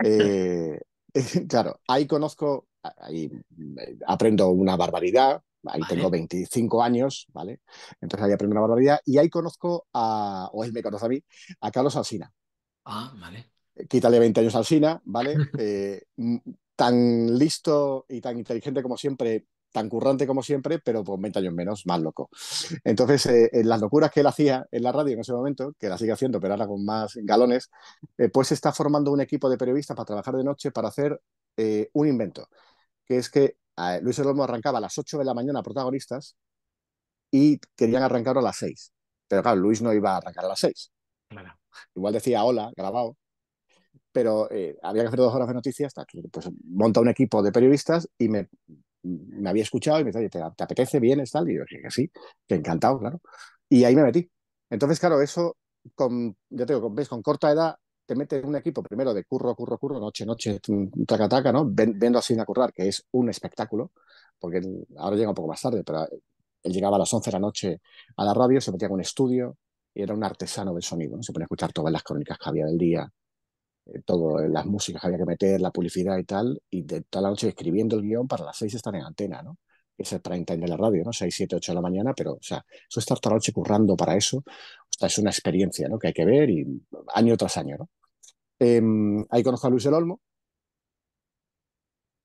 Speaker 2: Eh, *laughs* claro, ahí conozco, ahí mm, aprendo una barbaridad, Ahí tengo 25 años, ¿vale? Entonces ahí aprendí una barbaridad. Y ahí conozco a, o él me conoce a mí, a Carlos Alsina. Ah, vale. Quítale 20 años Alsina, ¿vale? *laughs* Eh, tan listo y tan inteligente como siempre, tan currante como siempre, pero con 20 años menos, más loco. Entonces, eh, en las locuras que él hacía en la radio en ese momento, que la sigue haciendo, pero ahora con más galones, eh, pues está formando un equipo de periodistas para trabajar de noche para hacer un invento, que es que Luis Olmo arrancaba a las 8 de la mañana protagonistas y querían arrancar a las 6. Pero claro, Luis no iba a arrancar a las 6. Claro. Igual decía hola, grabado. Pero eh, había que hacer dos horas de noticias. Pues monta un equipo de periodistas y me, había escuchado y me decía, ¿te, apetece? bien Tal. Y yo dije que sí, que encantado, claro. Y ahí me metí. Entonces, claro, eso, con, ya te digo, ves, con corta edad te mete un equipo primero de curro, curro, curro, noche, noche, taca, taca, ¿no? Vendo viendo así a currar, que es un espectáculo, porque ahora llega un poco más tarde, pero él llegaba a las 11 de la noche a la radio, se metía en un estudio y era un artesano del sonido, ¿no? se ponía a escuchar todas las crónicas que había del día, eh, todas eh, las músicas que había que meter, la publicidad y tal, y de toda la noche escribiendo el guión para las 6 estar en antena, ¿no? Es el prime de la radio, ¿no? 6, 7, 8 de la mañana, pero, o sea, eso estar toda la noche currando para eso, o sea, es una experiencia, ¿no? Que hay que ver y año tras año, ¿no? Em, ahí conozco a Luis El Olmo,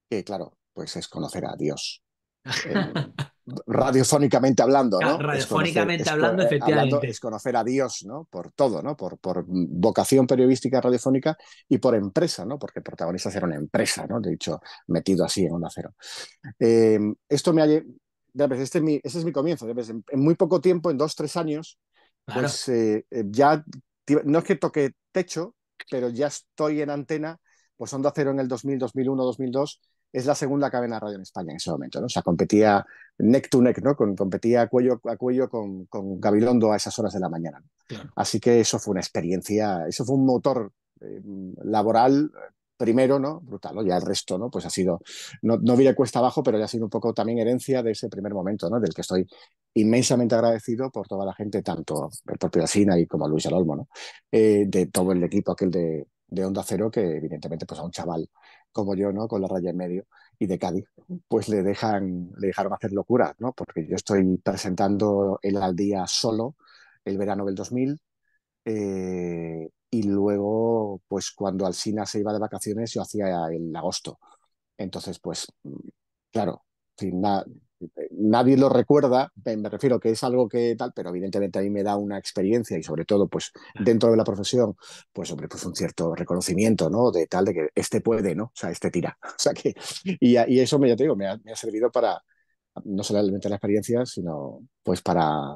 Speaker 2: que claro, pues es conocer a Dios. Eh, *laughs* radiofónicamente hablando, ¿no? Radiofónicamente eh, hablando, efectivamente. es conocer a Dios, ¿no? Por todo, ¿no? Por, por vocación periodística radiofónica y por empresa, ¿no? Porque protagonistas era una empresa, ¿no? De hecho, metido así en un acero. Em, esto me ha... Este es mi, ese es mi comienzo. En, en muy poco tiempo, en dos, tres años, pues eh, ya... No es que toque techo, pero ya estoy en antena, pues Onda Cero en el 2000, 2001, 2002 es la segunda cadena radio en España en ese momento, ¿no? O sea, competía neck to neck, ¿no? Con, competía cuello a cuello con, con, Gabilondo a esas horas de la mañana. Así que eso fue una experiencia, eso fue un motor eh, laboral primero, ¿no? Brutal, ¿no? Ya el resto, ¿no? Pues ha sido, no, no cuesta abajo, pero ya ha sido un poco también herencia de ese primer momento, ¿no? Del que estoy inmensamente agradecido por toda la gente, tanto el propio Asina y como Luis Alolmo, ¿no? Eh, de todo el equipo aquel de, de Onda Cero, que evidentemente pues a un chaval como yo, ¿no? Con la raya en medio y de Cádiz, pues le dejan, le dejaron hacer locura, ¿no? Porque yo estoy presentando el al día solo el verano del 2000, y luego, pues cuando Alcina se iba de vacaciones, yo hacía el agosto. Entonces, pues, claro, nadie lo recuerda, me refiero que es algo que tal, pero evidentemente a mí me da una experiencia y sobre todo, pues, dentro de la profesión, pues, hombre, pues un cierto reconocimiento, ¿no? De tal, de que este puede, ¿no? O sea, este tira. *laughs* O sea, que, y, eso, me, ya te digo, me ha, me ha servido para, no solamente la experiencia, sino, pues, para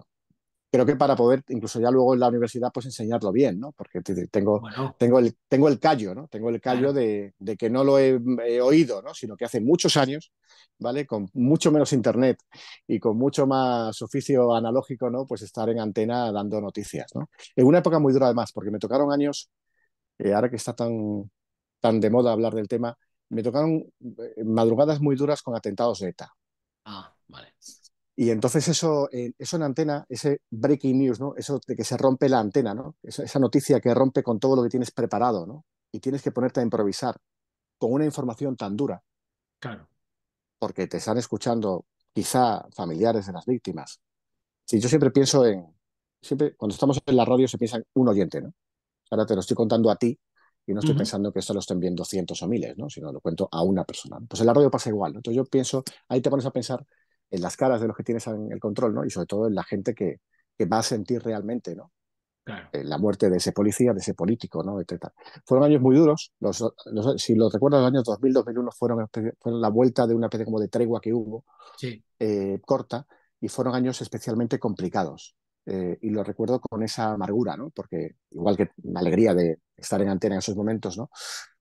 Speaker 2: creo que para poder, incluso ya luego en la universidad, pues enseñarlo bien, ¿no? Porque tengo, tengo, el, tengo el callo, ¿no? Tengo el callo de, de, que no lo he, oído, ¿no? Sino que hace muchos años, ¿vale? Con mucho menos internet y con mucho más oficio analógico, ¿no? Pues estar en antena dando noticias, ¿no? En una época muy dura además, porque me tocaron años, eh, ahora que está tan, tan de moda hablar del tema, me tocaron eh, madrugadas muy duras con atentados de ETA. Ah, vale. Y entonces eso, eh, eso en antena, ese breaking news, ¿no? Eso de que se rompe la antena, ¿no? Esa, noticia que rompe con todo lo que tienes preparado, ¿no? Y tienes que ponerte a improvisar con una información tan dura. Claro. Porque te están escuchando quizá familiares de las víctimas. Si yo siempre pienso en, siempre cuando estamos en la radio se piensa en un oyente, ¿no? Ahora te lo estoy contando a ti y no estoy pensando que esto lo estén viendo cientos o miles, ¿no? Sino lo cuento a una persona. Pues en la radio pasa igual, Entonces yo pienso, ahí te pones a pensar en las caras de los que tienes el control, ¿no? Y sobre todo en la gente que, va a sentir realmente, ¿no? Eh, la muerte de ese policía, de ese político, ¿no? Etcétera. Fueron años muy duros. Los, los, si lo recuerdo, los años 2000-2001 fueron, fueron, la vuelta de una especie como de tregua que hubo, eh, corta, y fueron años especialmente complicados. Eh, y lo recuerdo con esa amargura, ¿no? Porque igual que la alegría de estar en antena en esos momentos, ¿no?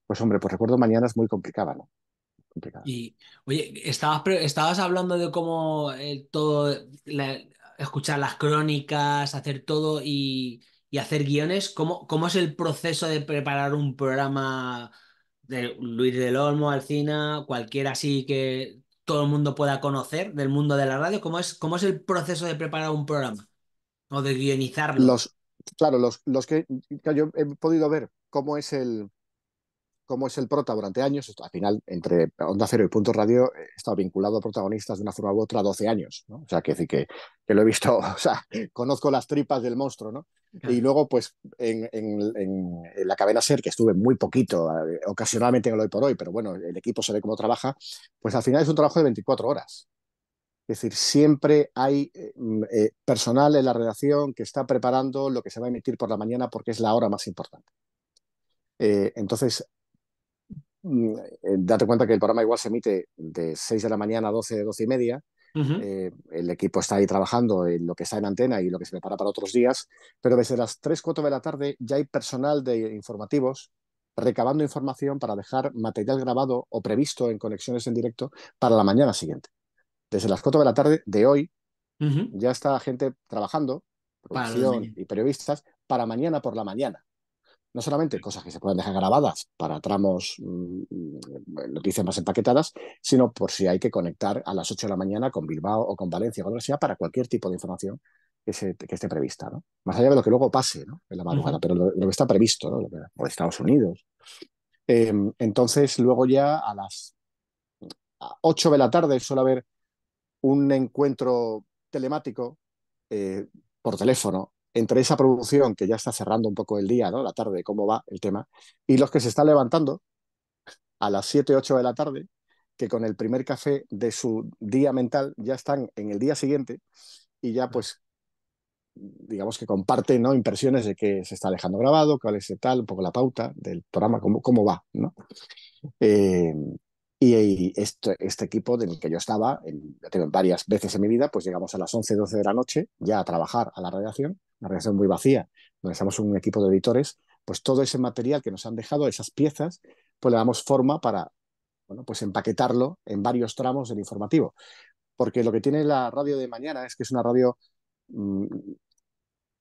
Speaker 2: Pues hombre, pues recuerdo mañanas muy complicadas, ¿no? Y,
Speaker 1: oye, estabas, estabas hablando de cómo eh, todo, escuchar las crónicas, hacer todo y, hacer guiones. ¿Cómo, ¿Cómo, es el proceso de preparar un programa de Luis del Olmo, Alcina, cualquiera así que todo el mundo pueda conocer del mundo de la radio? ¿Cómo es, cómo es el proceso de preparar un programa
Speaker 2: o de guionizarlo? claro, los, que yo he podido ver cómo es el como es el prota durante años, al final entre Onda Cero y Punto Radio he eh, estado vinculado a protagonistas de una forma u otra 12 años, ¿no? O sea, que decir que, lo he visto, *laughs* o sea, conozco las tripas del monstruo, ¿no? Y luego, pues, en, la cadena SER, que estuve muy poquito, eh, ocasionalmente en el hoy por hoy, pero bueno, el equipo se ve cómo trabaja, pues al final es un trabajo de 24 horas. Es decir, siempre hay eh, mm, personal en la redacción que está preparando lo que se va a emitir por la mañana porque es la hora más importante. entonces, eh, date cuenta que el programa igual se emite de 6 de la mañana a 12, 12 y media. Eh, el equipo está ahí trabajando en lo que está en antena y lo que se prepara para otros días, pero desde las 3, 4 de la tarde ya hay personal de informativos recabando información para dejar material grabado o previsto en conexiones en directo para la mañana siguiente. Desde las 4 de la tarde de hoy ya está gente trabajando, producción y periodistas, para mañana por la mañana no solamente cosas que se puedan dejar grabadas para tramos, mm, noticias más empaquetadas, sino por si hay que conectar a las 8 de la mañana con Bilbao o con Valencia o lo sea para cualquier tipo de información que, se, que esté prevista. ¿no? Más allá de lo que luego pase en la madrugada, pero lo, que está previsto, ¿no? Estados Unidos. Em, entonces, luego ya a las 8 de la tarde suele haber un encuentro telemático eh, por teléfono entre esa producción que ya está cerrando un poco el día, ¿no? La tarde, cómo va el tema, y los que se están levantando a las 7, 8 de la tarde, que con el primer café de su día mental ya están en el día siguiente y ya pues digamos que comparten impresiones de que se está dejando grabado, cuál es el tal, un poco la pauta del programa, cómo, cómo va, ¿no? Eh, y este, este equipo del que yo estaba, en, varias veces en mi vida, pues llegamos a las 11, 12 de la noche ya a trabajar a la radiación, una radiación muy vacía, donde estamos un equipo de editores, pues todo ese material que nos han dejado, esas piezas, pues le damos forma para, bueno, pues empaquetarlo en varios tramos del informativo. Porque lo que tiene la radio de mañana es que es una radio mm,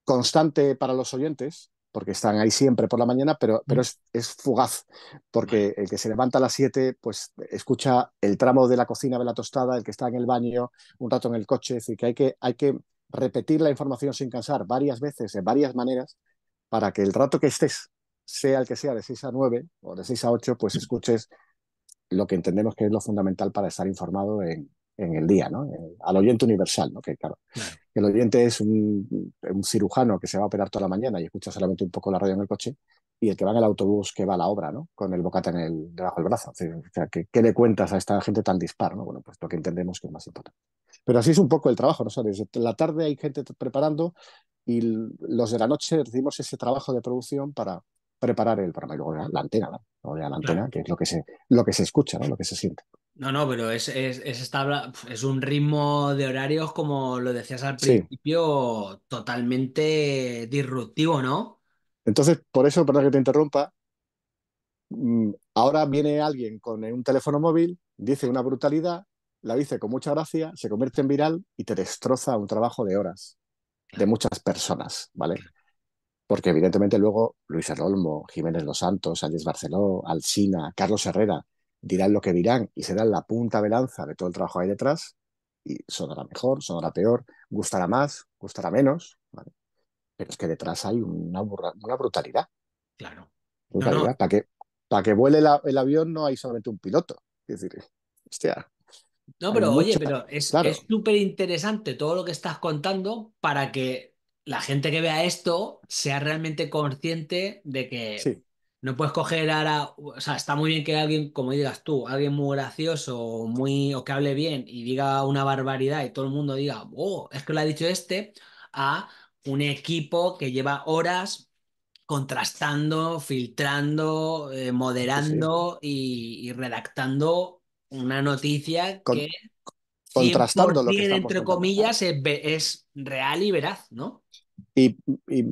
Speaker 2: constante para los oyentes, porque están ahí siempre por la mañana, pero, pero mm. es, fugaz, porque el que se levanta a las 7, pues escucha el tramo de la cocina de la tostada, el que está en el baño, un rato en el coche, es decir, que hay que, hay que repetir la información sin cansar varias veces, en varias maneras, para que el rato que estés, sea el que sea, de 6 a 9 o de 6 a 8, pues mm. escuches lo que entendemos que es lo fundamental para estar informado en, en el día, ¿no? Eh, al oyente universal, ¿no? que claro, el oyente es un, cirujano que se va a operar toda la mañana y escucha solamente un poco la radio en el coche, y el que va en el autobús que va a la obra, ¿no? con el bocata en el, debajo del brazo. O sea, ¿qué, le cuentas a esta gente tan dispar? Bueno, pues lo que entendemos que es más importante. Pero así es un poco el trabajo, ¿no? desde la tarde hay gente preparando y los de la noche hacemos ese trabajo de producción para preparar el para la, antena, la antena, que es lo que se, lo que se escucha, ¿no? lo que se siente. No, no, pero
Speaker 1: es, es, es un ritmo de horarios, como lo decías al principio,
Speaker 2: totalmente disruptivo, ¿no? Entonces, por eso, perdón que te interrumpa, mm, ahora viene alguien con un teléfono móvil, dice una brutalidad, la dice con mucha gracia, se convierte en viral y te destroza un trabajo de horas de muchas personas, ¿vale? Porque evidentemente luego Luis Arolmo, Jiménez Los Santos, Alex Barceló, Alsina, Carlos Herrera, dirán lo que dirán y serán la punta de lanza de todo el trabajo ahí detrás y sonará mejor, sonará peor, gustará más, gustará menos, pero es que detrás hay una, brutalidad.
Speaker 1: Claro. Brutalidad.
Speaker 2: Para, que, para que vuele el avión no hay solamente un piloto. Es decir, hostia.
Speaker 1: No, pero oye, pero es súper interesante todo lo que estás contando para que la gente que vea esto sea realmente consciente de que sí. No puedes coger ahora, o sea, está muy bien que alguien, como digas tú, alguien muy gracioso muy, o que hable bien y diga una barbaridad y todo el mundo diga, wow, oh, es que lo ha dicho este, a un equipo que lleva horas contrastando, filtrando, eh, moderando Y, redactando una noticia que contrastando entre comillas es, real y veraz,
Speaker 2: ¿no? Y,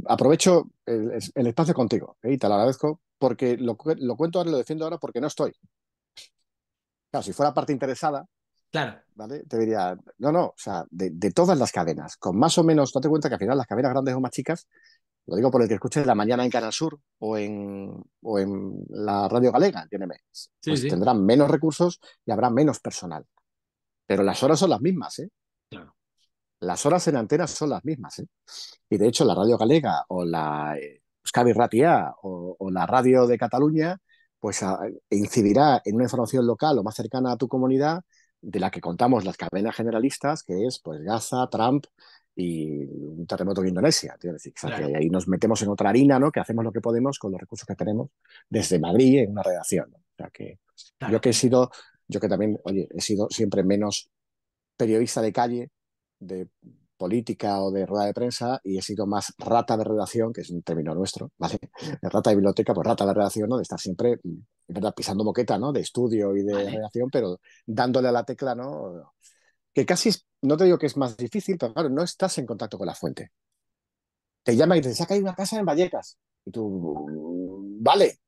Speaker 2: aprovecho el, espacio contigo, ¿eh? y te lo agradezco porque lo, cuento ahora, y lo defiendo ahora porque no estoy. Claro, si fuera parte interesada, claro. ¿vale? Te diría, no, no, o sea, de, todas las cadenas, con más o menos, date cuenta que al final las cadenas grandes o más chicas, lo digo por el que escuche de la mañana en Canal Sur o en, o en la Radio Galega, entiéndeme. Pues tendrán menos recursos y habrá menos personal. Pero las horas son las mismas, ¿eh? Claro. Las horas en antena son las mismas, ¿eh? Y de hecho, la Radio Galega o la eh, Cavi pues, Ratia o, la radio de Cataluña, pues ah, incidirá en una información local o más cercana a tu comunidad de la que contamos las cadenas generalistas, que es pues Gaza, Trump y un terremoto en Indonesia. ahí nos metemos en otra harina, ¿no? Que hacemos lo que podemos con los recursos que tenemos desde Madrid en una redacción. sea que yo que he sido, yo que también, oye, he sido siempre menos periodista de calle, de política o de rueda de prensa y he sido más rata de redacción, que es un término nuestro, ¿vale? *laughs* Rata de biblioteca, pues rata de redacción, ¿no? De estar siempre, mm, ¿verdad? Pisando moqueta, ¿no? De estudio y de redacción, pero dándole a la tecla, ¿no? Que casi, no te digo que es más difícil, pero claro, no estás en contacto con la fuente. Te llama y te dice, ha hay una casa en Vallecas. Y tú, mm, vale.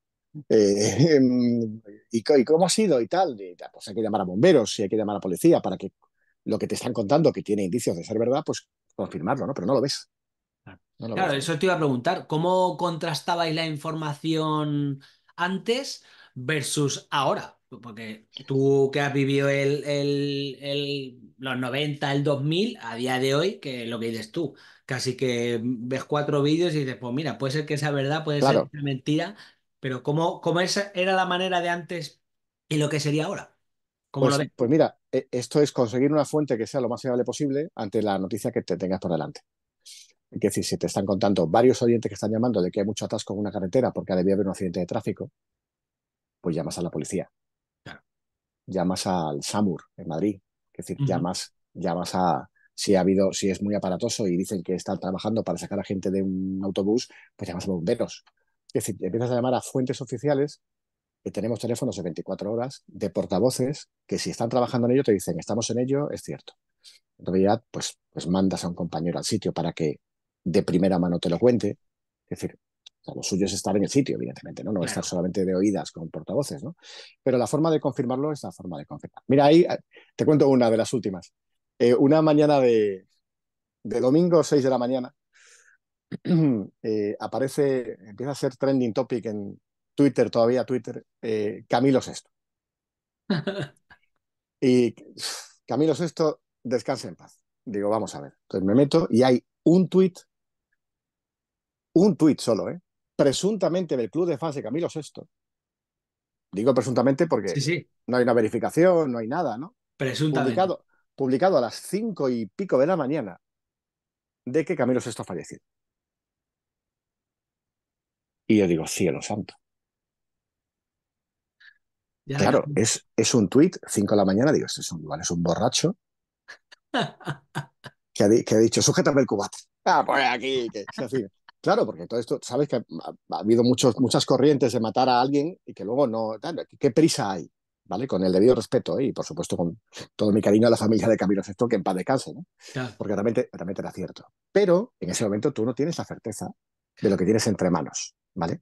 Speaker 2: Eh, *laughs* em, ¿y, cómo ha sido? Y tal. Y, pues hay que llamar a bomberos y hay que llamar a policía para que lo que te están contando, que tiene indicios de ser verdad, pues confirmarlo, ¿no? Pero no lo ves. claro,
Speaker 1: eso te iba a preguntar. ¿Cómo contrastabais la información antes versus ahora? Porque tú que has vivido el, el, los 90, el 2000, a día de hoy, que lo que dices tú, casi que ves cuatro vídeos y dices, pues mira, puede ser que sea verdad, puede ser mentira, pero ¿cómo, cómo era la manera de antes y lo que sería ahora?
Speaker 2: Pues, pues mira, eh, esto es conseguir una fuente que sea lo más fiable posible ante la noticia que te tengas por delante. Es decir, si te están contando varios oyentes que están llamando de que hay mucho atasco en una carretera porque debido haber un accidente de tráfico, pues llamas a la policía. Llamas al SAMUR en Madrid. Es decir, llamas, llamas a, si ha habido, si es muy aparatoso y dicen que están trabajando para sacar a gente de un autobús, pues llamas a bomberos. Es decir, empiezas a llamar a fuentes oficiales que tenemos teléfonos de 24 horas de portavoces que si están trabajando en ello te dicen, estamos en ello, es cierto. En realidad, pues, pues mandas a un compañero al sitio para que de primera mano te lo cuente. Es decir, lo suyo es estar en el sitio, evidentemente, ¿no? No estar solamente de oídas con portavoces, ¿no? Pero la forma de confirmarlo es la forma de confirmar. Mira, ahí ah, te cuento una de las últimas. Eh, una mañana de, de domingo, 6 de la mañana, *clears throat* eh, aparece, empieza a ser trending topic en, Twitter, todavía Twitter, eh, Camilo VI. y Camilo VI, descanse en paz. Digo, vamos a ver. Entonces me meto y hay un tweet, un tweet solo, ¿eh? presuntamente del club de fans de Camilo VI. Digo presuntamente porque no hay una verificación, no hay nada, ¿no? Presuntamente. Publicado, publicado a las cinco y pico de la mañana de que Camilo VI falleció. Y yo digo, cielo santo claro, es, es un tuit, 5 de la mañana, digo, es un, borracho *laughs* que, ha, dicho, sujétame el cubat, Ah, pues aquí, Claro, porque todo esto, sabes que ha, habido muchos, muchas corrientes de matar a alguien y que luego no. ¿Qué prisa hay? ¿Vale? Con el debido respeto ¿eh? y, por supuesto, con todo mi cariño a la familia de Camilo Sexto, que en paz descanse, ¿no? Porque realmente, realmente era cierto. Pero en ese momento tú no tienes la certeza de lo que tienes entre manos, ¿vale?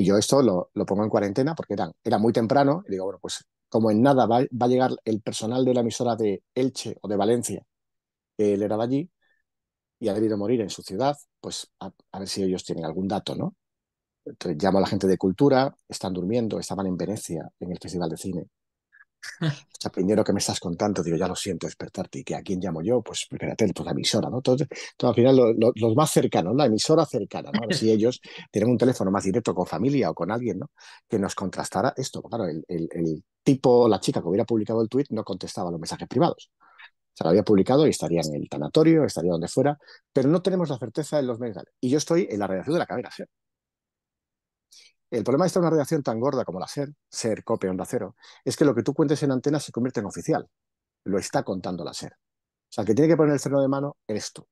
Speaker 2: Y yo esto lo, pongo en cuarentena porque era muy temprano. Y digo, bueno, pues como en nada va, a llegar el personal de la emisora de Elche o de Valencia, él era de allí, y ha debido morir en su ciudad, pues a, a ver si ellos tienen algún dato, ¿no? Entonces llamo a la gente de cultura, están durmiendo, estaban en Venecia, en el Festival de Cine. O *laughs* sea, primero que me estás contando, digo, ya lo siento, despertarte. ¿Y que a quién llamo yo? Pues, pues espérate, pues la emisora, ¿no? Entonces, al final, los más cercanos, la emisora cercana, ¿no? si ellos *laughs* tienen un teléfono más directo con familia o con alguien, ¿no? Que nos contrastara esto. Claro, el, tipo, la chica que hubiera publicado el tuit no contestaba los mensajes privados. O sea, lo había publicado y estaría en el tanatorio, estaría donde fuera, pero no tenemos la certeza de los mensajes. Y yo estoy en la redacción de la cabina, el problema de estar una redacción tan gorda como la SER, SER, COPE, Onda Cero, es que lo que tú cuentes en antena se convierte en oficial. Lo está contando la SER. O sea, el que tiene que poner el freno de mano eres tú.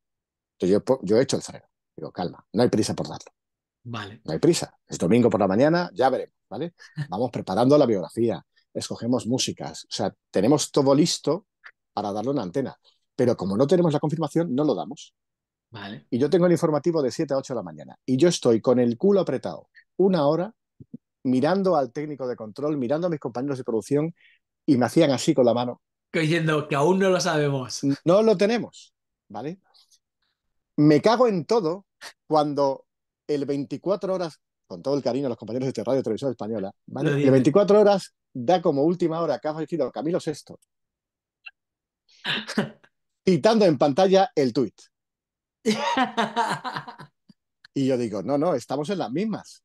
Speaker 2: Entonces yo, he hecho el freno. Digo, calma, no hay prisa por darlo. Vale. No hay prisa. Es domingo por la mañana, ya veremos, ¿vale? Vamos preparando la biografía, escogemos músicas. O sea, tenemos todo listo para darlo en antena. Pero como no tenemos la confirmación, no lo damos. Vale. Y yo tengo el informativo de 7 a 8 de la mañana. Y yo estoy con el culo apretado una hora mirando al técnico de control, mirando a mis compañeros de producción y me hacían así con la mano.
Speaker 1: Diciendo que aún no lo sabemos. No lo tenemos,
Speaker 2: ¿vale? Me cago en todo cuando el 24 horas, con todo el cariño a los compañeros de este Radio Televisión Española, ¿vale? El 24 horas da como última hora que ha fallecido Camilo VI. *laughs* citando en pantalla el tuit. *laughs* Y yo digo, no, no, estamos en las mismas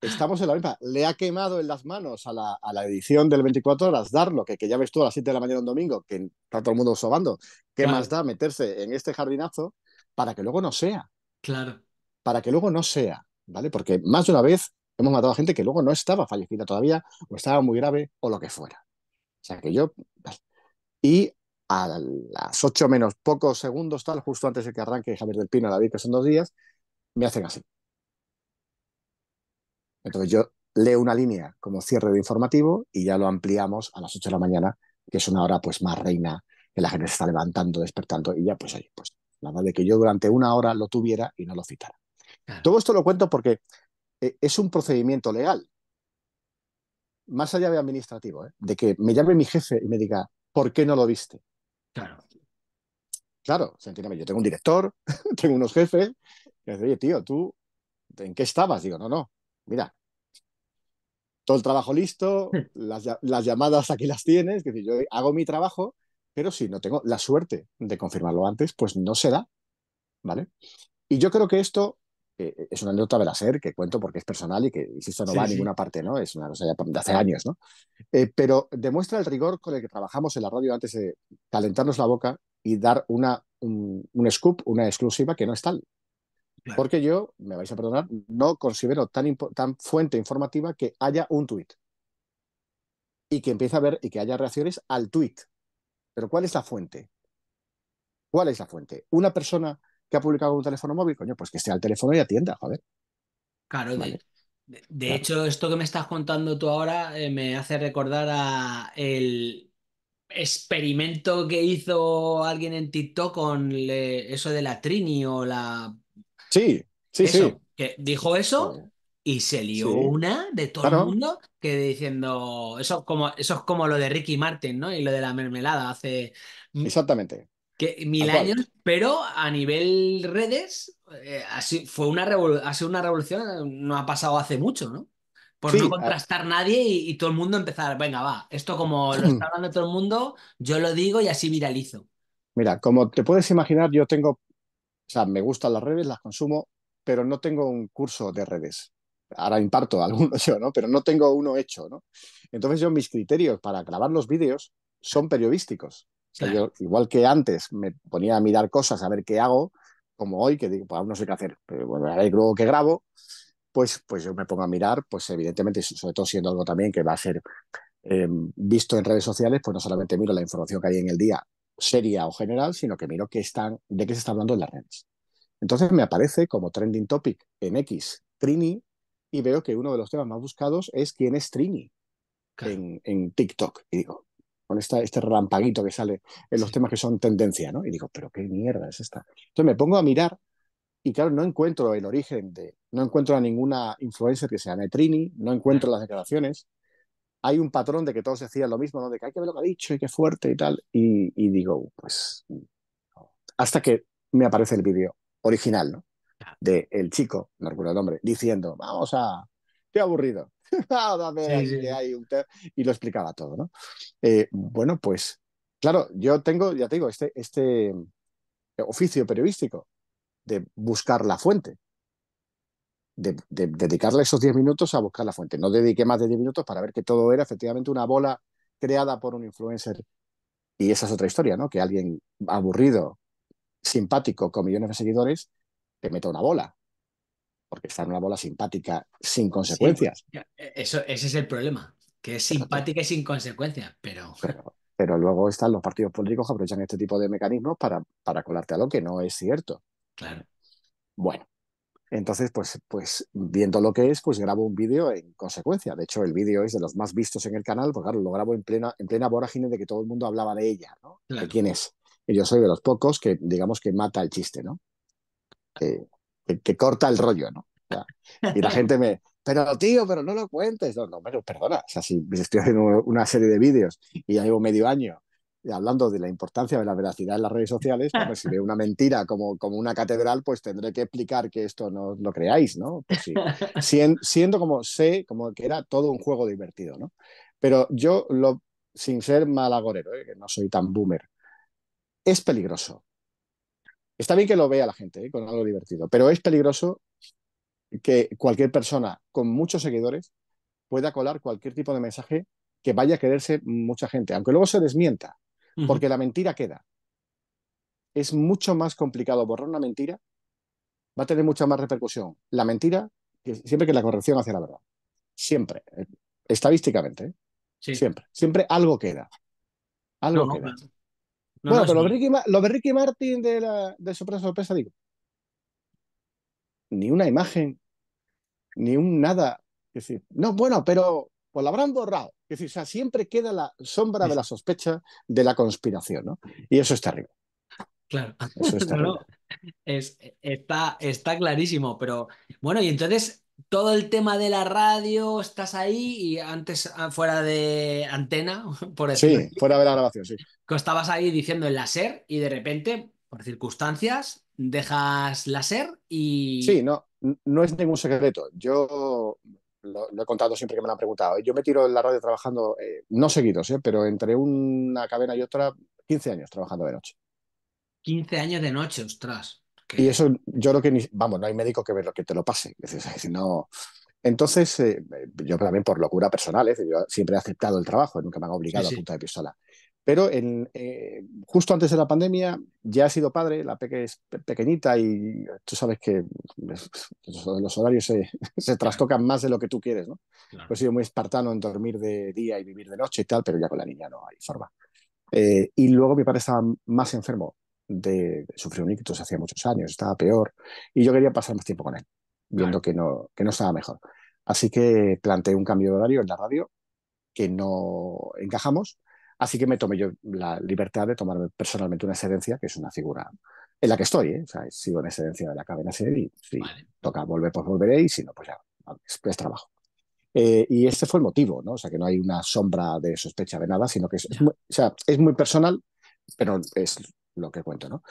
Speaker 2: estamos en la misma. Le ha quemado en las manos a la, edición del 24 horas Darlo, que, que, ya ves tú a las 7 de la mañana un domingo, que está todo el mundo sobando. ¿Qué más da meterse en este jardinazo para que luego no sea? Claro. Para que luego no sea, ¿vale? Porque más de una vez hemos matado a gente que luego no estaba fallecida todavía, o estaba muy grave, o lo que fuera. O sea que yo. Y a las 8 menos pocos segundos, tal, justo antes de que arranque Javier del Pino, la que son dos días, me hacen así. Entonces yo leo una línea como cierre de informativo y ya lo ampliamos a las 8 de la mañana, que es una hora pues más reina, que la gente se está levantando, despertando y ya pues ahí, pues la nada de que yo durante una hora lo tuviera y no lo citara. Todo esto lo cuento porque eh, es un procedimiento legal, más allá de administrativo, ¿eh? de que me llame mi jefe y me diga, ¿por qué no lo viste? Claro. Claro, Yo tengo un director, *laughs* tengo unos jefes, que dice, oye, tío, ¿tú en qué estabas? Digo, no, no, mira, todo el trabajo listo, *laughs* las, llamadas aquí las tienes, que yo hago mi trabajo, pero si no tengo la suerte de confirmarlo antes, pues no se da, ¿vale? Y yo creo que esto eh, eh, es una anécdota de la SER que cuento porque es personal y que, insisto, no va a ninguna parte, ¿no? Es una cosa ya de hace años, ¿no? Eh, pero demuestra el rigor con el que trabajamos en la radio antes de calentarnos la boca y dar una, un, un scoop, una exclusiva que no es tal, porque yo, me vais a perdonar, no considero tan, tan fuente informativa que haya un tuit. Y que empiece a ver y que haya reacciones al tuit. Pero ¿cuál es la fuente? ¿Cuál es la fuente? ¿Una persona que ha publicado un teléfono móvil? Coño, pues que esté al teléfono y atienda, joder. Claro,
Speaker 1: de... hecho, esto que me estás contando tú ahora eh, me hace recordar a el experimento que hizo alguien en TikTok con eso de la Trini o la Sí, sí, sí. Que dijo eso y se lió una de todo el mundo que diciendo. Eso, como, eso es como lo de Ricky Martin, ¿no? Y lo de la mermelada hace.
Speaker 2: Exactamente.
Speaker 1: Que, mil años, pero a nivel redes, eh, así fue una ha sido una revolución, no ha pasado hace mucho, ¿no?
Speaker 2: por no contrastar
Speaker 1: nadie y, y, todo el mundo empezar, venga, va, esto como lo *clears throat* está hablando todo el mundo, yo lo digo y así viralizo.
Speaker 2: Mira, como te puedes imaginar, yo tengo o sea, me gustan las redes, las consumo, pero no tengo un curso de redes. Ahora imparto *laughs* algunos, yo, ¿no? Pero no tengo uno hecho, ¿no? Entonces yo mis criterios para grabar los vídeos son periodísticos. O sea, igual que antes me ponía a mirar cosas, a ver qué hago, como hoy, que digo, pues aún no sé qué hacer, pero bueno, ahora luego que grabo, pues, pues yo me pongo a mirar, pues evidentemente, sobre todo siendo algo también que va a ser eh, visto en redes sociales, pues no solamente miro la información que hay en el día seria o general, sino que miro que están, de qué se está hablando en las redes. Entonces me aparece como trending topic en X Trini y veo que uno de los temas más buscados es quién es Trini en, TikTok. Y digo, con esta, este rampaguito que sale en los temas que son tendencia, ¿no? Y digo, pero qué mierda es esta. Entonces me pongo a mirar y claro, no encuentro el origen de, no encuentro a ninguna influencer que se llame Trini, no encuentro las declaraciones, hay un patrón de que todos decían lo mismo, ¿no? De que hay que ver lo que ha dicho y qué fuerte y tal. Y, digo, pues. Hasta que me aparece el vídeo original, ¿no? De el chico, no recuerdo el nombre, diciendo, vamos a. ¡Qué aburrido. y lo explicaba todo, ¿no? Eh, bueno, pues. Claro, yo tengo, ya te digo, este, este eh, oficio periodístico de buscar la fuente de, dedicarle esos 10 minutos a buscar la fuente. No dediqué más de 10 minutos para ver que todo era efectivamente una bola creada por un influencer. Y esa es otra historia, ¿no? Que alguien aburrido, simpático, con millones de seguidores, te meta una bola. Porque está en una bola simpática sin consecuencias. Pues,
Speaker 1: e, eso, ese es el problema, que es simpática y sin consecuencias, pero...
Speaker 2: pero... luego están los partidos políticos que aprovechan este tipo de mecanismos para, para colarte a lo que no es cierto. Claro. Bueno, entonces, pues, pues viendo lo que es, pues grabo un vídeo en consecuencia. De hecho, el vídeo es de los más vistos en el canal, porque claro, lo grabo en plena, en plena vorágine de que todo el mundo hablaba de ella, ¿no? ¿De quién es? Y yo soy de los pocos que, digamos, que mata el chiste, ¿no? Que, que, corta el rollo, ¿no? y la gente me, pero tío, pero no lo cuentes. No, no, pero perdona, o sea, si estoy haciendo una serie de vídeos y ya llevo medio año eh, hablando de la importancia de la veracidad en las redes sociales, pues, si veo una mentira como, como una catedral, pues tendré que explicar que esto no lo creáis, ¿no? Pues *laughs* siendo como sé, como que era todo un juego divertido, ¿no? Pero yo, lo, sin ser malagorero, agorero, eh, que no soy tan boomer, es peligroso. Está bien que lo vea la gente eh, con algo divertido, pero es peligroso que cualquier persona con muchos seguidores pueda colar cualquier tipo de mensaje que vaya a quererse mucha gente, aunque luego se desmienta porque la mentira queda. Es mucho más complicado borrar una mentira, va a tener mucha más repercusión la mentira que siempre que la corrección hacia la verdad. Siempre, eh, estadísticamente, ¿eh? siempre, siempre algo queda. Algo queda. bueno, pero lo de, Ricky, Martin de, la, de sorpresa, sorpresa, digo, ni una imagen, ni un nada. Es decir, no, bueno, pero pues la habrán borrado. Es decir, o sea, siempre queda la sombra de la sospecha de la conspiración, ¿no? Y eso está arriba.
Speaker 1: Claro, eso *laughs* está, está clarísimo, pero bueno, y entonces todo el tema de la radio,
Speaker 2: estás ahí
Speaker 1: y antes ah, fuera de antena, *laughs* por ejemplo.
Speaker 2: Sí, fuera de la grabación, sí.
Speaker 1: Estabas ahí diciendo el láser y de repente, por circunstancias, dejas
Speaker 2: láser y... Sí, no, no es ningún secreto. Yo lo, he contado siempre que me lo han preguntado. Yo me tiro en la radio trabajando, eh, no seguidos, eh, pero entre una cadena y otra, 15 años trabajando de noche. 15 años de noche, ostras. Y eso yo creo que, vamos, no hay médico que ve lo que te lo pase. Entonces, eh, yo también por locura personal, eh, yo siempre he aceptado el trabajo, nunca me han obligado a punta de pistola. Pero en, eh, justo antes de la pandemia ya ha sido padre, la peque es pequeñita y tú sabes que pues, pues, los horarios se, *laughs* trastocan más de lo que tú quieres, ¿no? Pues he sido muy espartano en dormir de día y vivir de noche y tal, pero ya con la niña no hay forma. Eh, y luego mi padre estaba más enfermo, de, sufrió un ictus hacía muchos años, estaba peor, y yo quería pasar más tiempo con él, viendo que, no, que no estaba mejor. Así que planteé un cambio de horario en la radio que no encajamos Así que me tomé yo la libertad de tomarme personalmente una excedencia, que es una figura en la que estoy, ¿eh? sigo en excedencia de la cadena serie y si toca volver, pues volveré, y si no, pues ya, es, trabajo. Eh, y este fue el motivo, ¿no? O sea, que no hay una sombra de sospecha de nada, sino que es, muy, personal, pero es lo que cuento, ¿no?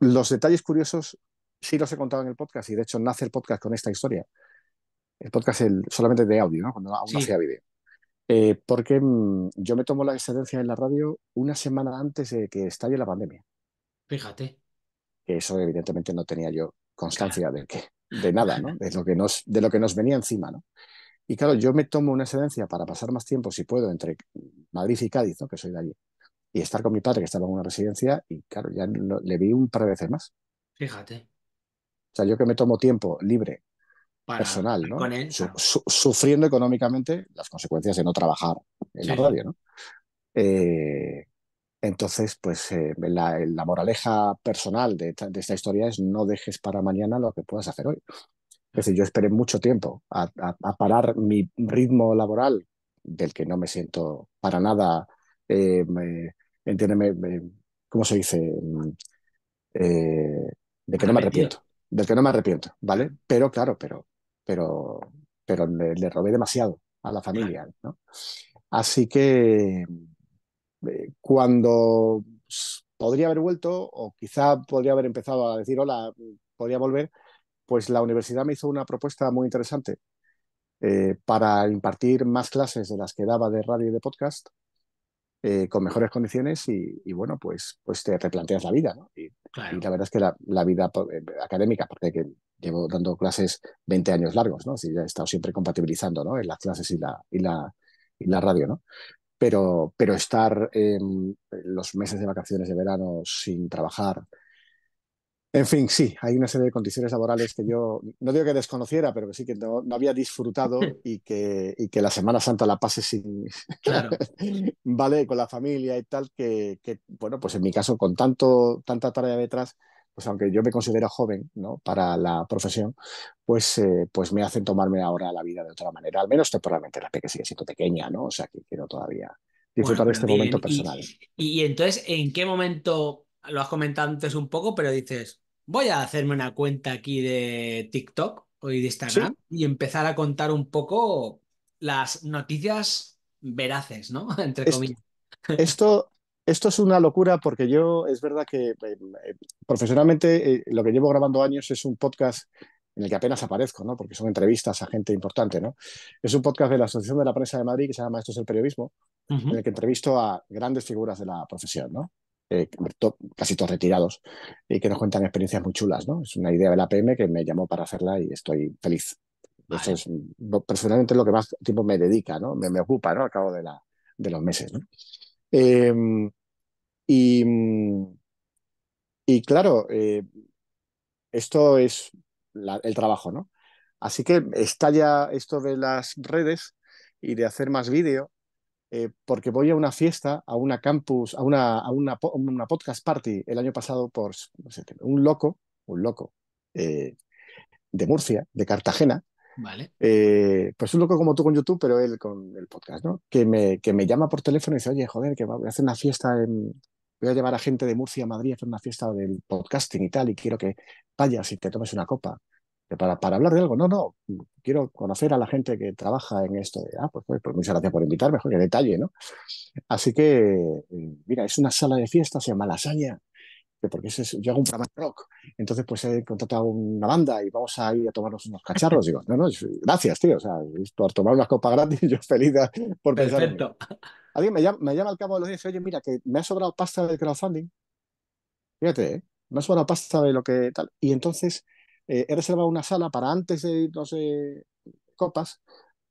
Speaker 2: los detalles curiosos sí los he contado en el podcast y de hecho nace el podcast con esta historia. El podcast el, solamente de audio, ¿no? Cuando aún sí. hacía vídeo. Eh, porque mm, yo me tomo la excedencia en la radio una semana antes de que estalle la pandemia. Fíjate. eso evidentemente no tenía yo constancia de que de nada, ¿no? De lo que nos de lo que nos venía encima, ¿no? Y claro, yo me tomo una excedencia para pasar más tiempo, si puedo, entre Madrid y Cádiz, ¿no? que soy de allí, y estar con mi padre, que estaba en una residencia, y claro, ya le vi un par de veces más. Fíjate. O sea, yo que me tomo tiempo libre personal, ¿no? sufriendo económicamente las consecuencias de no trabajar en la radio, ¿no? Eh, entonces, pues eh, la, moraleja personal de, esta historia es no dejes para mañana lo que puedas hacer hoy. Es decir, yo esperé mucho tiempo a, parar mi ritmo laboral, del que no me siento para nada, eh, entiéndeme, ¿cómo se dice? Mm, de que no me arrepiento, del que no me arrepiento, ¿vale? Pero claro, pero pero, pero le, robé demasiado a la familia. ¿no? Así que eh, cuando podría haber vuelto o quizá podría haber empezado a decir, hola, podría volver, pues la universidad me hizo una propuesta muy interesante eh, para impartir más clases de las que daba de radio y de podcast eh, con mejores condiciones y, bueno, pues, pues te replanteas la vida, ¿no? Y, la verdad es que la, la vida eh, académica, aparte que llevo dando clases 20 años largos, ¿no? ya he estado siempre compatibilizando, ¿no? En las clases y la, y la, y la radio, ¿no? Pero, pero estar eh, los meses de vacaciones de verano sin trabajar, en fin, sí, hay una serie de condiciones laborales que yo no digo que desconociera, pero que sí que no, había disfrutado *laughs* y que, la Semana Santa la pase sin. *laughs* Claro. vale, con la familia y tal, que, bueno, pues en mi caso, con tanto, tanta tarea detrás, pues aunque yo me considero joven ¿no? para la profesión, pues, eh, pues me hacen tomarme ahora la vida de otra manera, al menos temporalmente, la que sigue siendo pequeña, ¿no? O sea, que quiero todavía disfrutar de este momento personal.
Speaker 1: y entonces, ¿en qué momento lo has comentado antes un poco, pero dices, voy a hacerme una cuenta aquí de TikTok o de Instagram y empezar a contar un poco las noticias veraces, ¿no? *laughs* Entre comillas.
Speaker 2: Esto, esto, es una locura porque yo, es verdad que eh, eh, profesionalmente eh, lo que llevo grabando años es un podcast en el que apenas aparezco, ¿no? Porque son entrevistas a gente importante, ¿no? Es un podcast de la Asociación de la Prensa de Madrid que se llama Esto es el Periodismo, en el que entrevisto a grandes figuras de la profesión, ¿no? Eh, casi todos retirados, y que nos cuentan experiencias muy chulas, ¿no? Es una idea de la PM que me llamó para hacerla y estoy feliz. Mm, personalmente es personalmente lo que más tiempo me dedica, ¿no? Me, me ocupa, ¿no? Al cabo de, la, de los meses, em, y, y, claro, eh, esto es el trabajo, ¿no? Así que estalla esto de las redes y de hacer más vídeo eh, porque voy a una fiesta, a una campus, a una, a una, podcast party el año pasado por un loco, un loco eh, de Murcia, de Cartagena. Vale. Eh, pues un loco como tú con YouTube, pero él con el podcast, ¿no? Que me, que me llama por teléfono y dice, oye, joder, que voy a hacer una fiesta en, voy a llevar a gente de Murcia a Madrid a hacer una fiesta del podcasting y tal, y quiero que vayas y te tomes una copa para, hablar de algo. No, no, quiero conocer a la gente que trabaja en esto. ah, pues, pues, pues, muchas gracias por invitarme, mejor que detalle, ¿no? Así que, eh, mira, es una sala de fiesta, se llama Lasaña, porque yo hago un programa de rock, entonces pues he contratado una banda y vamos a ir a tomarnos unos cacharros. Digo, no, no, gracias, tío, o sea, por tomar unas copas gratis, *laughs* yo feliz por pensar. Perfecto. Alguien me llama, al cabo de los días dice, oye, mira, que me ha sobrado pasta del crowdfunding. Fíjate, ¿eh? me ha sobrado pasta de lo que tal. Y entonces eh, he reservado una sala para antes de no sé, copas,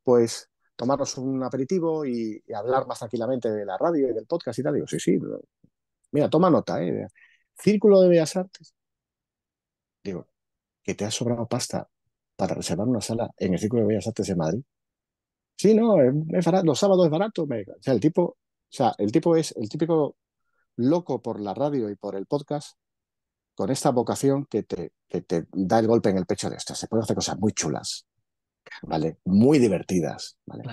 Speaker 2: pues tomarnos un aperitivo y, hablar más tranquilamente de la radio y del podcast y tal. Digo, sí, sí, mira, toma nota, ¿eh? Círculo de Bellas Artes. Digo, que te ha sobrado pasta para reservar una sala en el Círculo de Bellas Artes de Madrid. Sí, no, los sábados es barato. o sea, el tipo, o sea, el tipo es el típico loco por la radio y por el podcast con esta vocación que te, da el golpe en el pecho de esto. Se pueden hacer cosas muy chulas, ¿vale? Muy divertidas, ¿vale?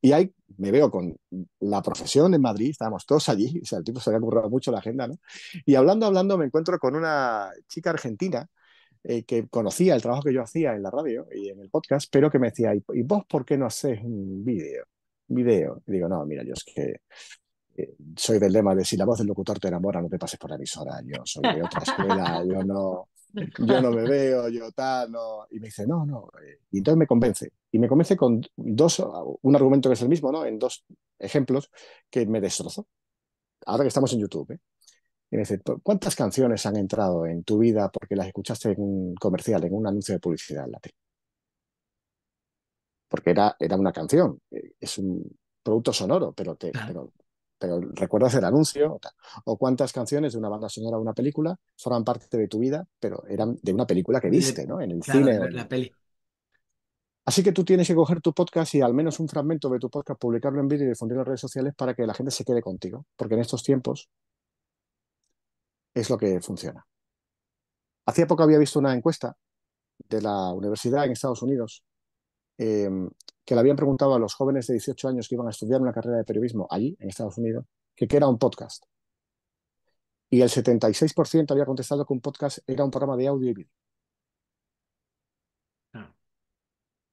Speaker 2: Y ahí me veo con la profesión en Madrid, estábamos todos allí, *laughs* o sea, el tipo se había currado mucho la agenda, ¿no? Y hablando, hablando, me encuentro con una chica argentina eh, que conocía el trabajo que yo hacía en la radio y en el podcast, pero que me decía, ¿y vos por qué no haces un vídeo? Video. Y digo, no, mira, yo es que soy del lema de si la voz del locutor te enamora, no te pases por la visora. Yo soy de otra escuela, yo no, yo no me veo, yo tal, no. Y me dice, no, no. Eh, y entonces me convence. Y me convence con dos, un argumento que es el mismo, ¿no? En dos ejemplos que me destrozó. Ahora que estamos en YouTube, ¿eh? Y me dice, ¿cuántas canciones han entrado en tu vida porque las escuchaste en un comercial, en un anuncio de publicidad en la tele? Porque era, era una canción, eh, es un producto sonoro, pero, te, pero pero recuerdas el anuncio o, cuántas canciones de una banda sonora o una película forman parte de tu vida, pero eran de una película que viste, ¿no? En el cine. peli. Así que tú tienes que coger tu podcast y al menos un fragmento de tu podcast, publicarlo en vídeo y difundirlo en redes sociales para que la gente se quede contigo, porque en estos tiempos es lo que funciona. Hacía poco había visto una encuesta de la universidad en Estados Unidos em, que le habían preguntado a los jóvenes de 18 años que iban a estudiar una carrera de periodismo allí, en Estados Unidos, que qué era un podcast. Y el 76% había contestado que un podcast era un programa de audio y video ah.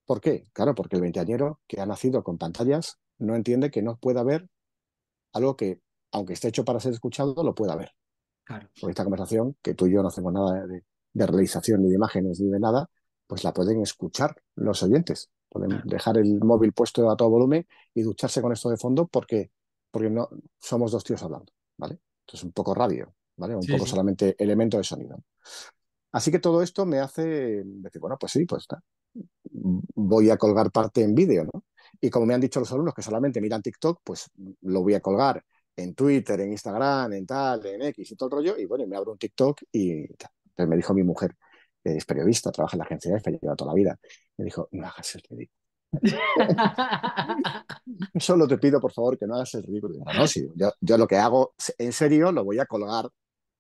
Speaker 2: ¿Por qué? Claro, porque el veinteañero que ha nacido con pantallas no entiende que no pueda ver algo que, aunque esté hecho para ser escuchado, lo pueda ver. Claro. esta conversación, que tú y yo no hacemos nada de realización ni de imágenes ni de nada, pues la pueden escuchar los oyentes dejar el móvil puesto a todo volumen y ducharse con esto de fondo porque, porque no somos dos tíos hablando, ¿vale? Entonces un poco radio, ¿vale? Un poco solamente elemento de sonido. Así que todo esto me hace decir, bueno, pues sí, pues está. Voy a colgar parte en vídeo, ¿no? Y como me han dicho los alumnos que solamente miran TikTok, pues lo voy a colgar en Twitter, en Instagram, en tal, en X y todo el rollo. Y bueno, me abro un TikTok y me dijo mi mujer, es periodista, trabaja en la agencia de lleva toda la vida. Me dijo, no hagas el ridículo. *laughs* Solo te pido, por favor, que no hagas el ridículo. No, sí, yo, lo que hago, en serio, lo voy a colgar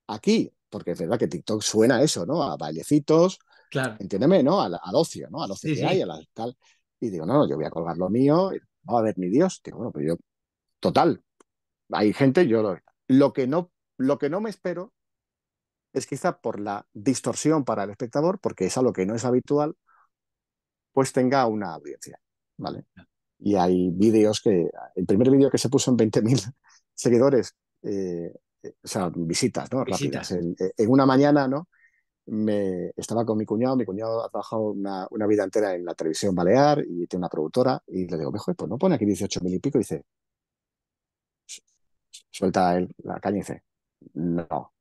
Speaker 2: aquí, porque es verdad que TikTok suena a eso, ¿no? A bailecitos, claro. entiéndeme, ¿no? Al, ocio, ¿no? Al ocio que hay, a tal. Y digo, no, no, yo voy a colgar lo mío, no a ver, mi Dios. Digo, bueno, pero pues yo, total, hay gente, yo lo, lo que no lo que no me espero es quizá por la distorsión para el espectador, porque es algo que no es habitual, pues tenga una audiencia, ¿vale? Y hay vídeos que, el primer vídeo que se puso en 20.000 *laughs* seguidores, eh, eh, o sea, visitas, ¿no? Rápidas. Eh, en, una mañana, ¿no? Me, estaba con mi cuñado, mi cuñado ha trabajado una, vida entera en la televisión balear y tiene una productora, y le digo, mejor, pues no pone aquí 18.000 y pico, y dice, suelta él la caña y dice, no,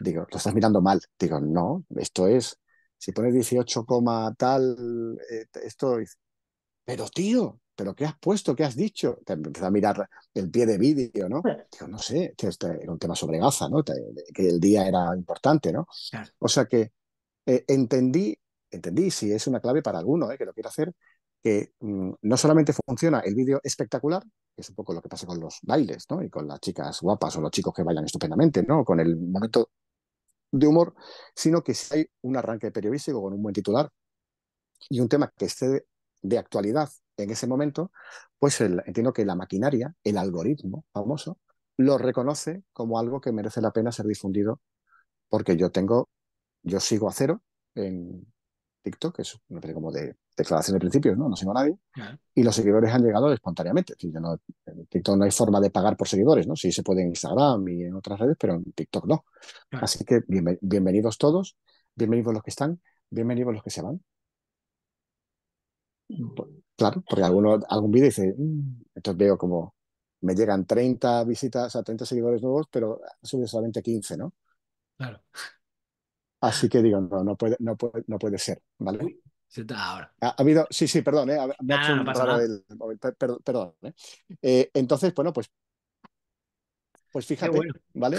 Speaker 2: Digo, lo estás mirando mal. Digo, no, esto es, si pones 18, tal, eh, esto es, pero tío, ¿pero qué has puesto? ¿Qué has dicho? Te empieza a mirar el pie de vídeo, ¿no? Digo, no sé, este era un tema sobre Gaza, ¿no? Que el día era importante, ¿no? O sea que eh, entendí, entendí, si es una clave para alguno eh, que lo quiera hacer, que mm, no solamente funciona el vídeo espectacular, que es un poco lo que pasa con los bailes, ¿no? Y con las chicas guapas o los chicos que bailan estupendamente, ¿no? Con el momento de humor, sino que si hay un arranque periodístico con un buen titular y un tema que esté de actualidad en ese momento, pues entiendo que la maquinaria, el algoritmo famoso, lo reconoce como algo que merece la pena ser difundido, porque yo tengo, yo sigo a cero en TikTok, que es una especie como de declaración en el principio, ¿no? No sigo a nadie. Y los seguidores han llegado espontáneamente. en TikTok no hay forma de pagar por seguidores, ¿no? Sí se puede en Instagram y en otras redes, pero en TikTok no. Así que bienvenidos todos, bienvenidos los que están, bienvenidos los que se van. Claro, porque alguno, algún vídeo dice, mm", entonces veo como me llegan 30 visitas, a 30 seguidores nuevos, pero subido solamente 15, ¿no? Claro. Así que digo, no, no puede, no puede, no puede ser, ¿vale? Ahora. Ha, habido, sí, sí, perdón, ¿eh? me ha perdón. entonces, bueno, pues, pues fíjate, ¿vale?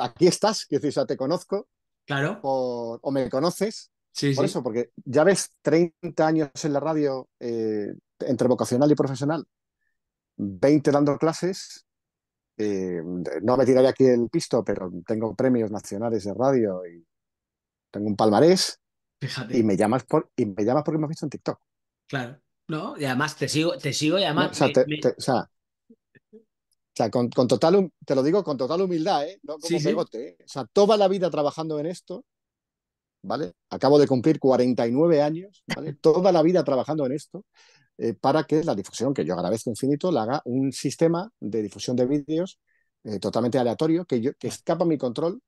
Speaker 2: aquí estás, que te conozco. Claro. O, me conoces. Sí, por eso, porque ya ves 30 años en la radio eh, entre vocacional y profesional, 20 dando clases. Eh, no me tiraré aquí el pisto, pero tengo premios nacionales de radio y tengo un palmarés y me llamas, por, y me llamas porque me has visto en TikTok.
Speaker 1: Claro. No, y además te sigo, te
Speaker 2: sigo y o sea, te, con, total, te lo digo con total humildad, ¿eh? No como ¿eh? O sea, toda la vida trabajando en esto, ¿vale? Acabo de cumplir 49 años, ¿vale? *laughs* toda la vida trabajando en esto, eh, para que la difusión, que yo agradezco infinito, la haga un sistema de difusión de vídeos eh, totalmente aleatorio, que, yo, que escapa mi control,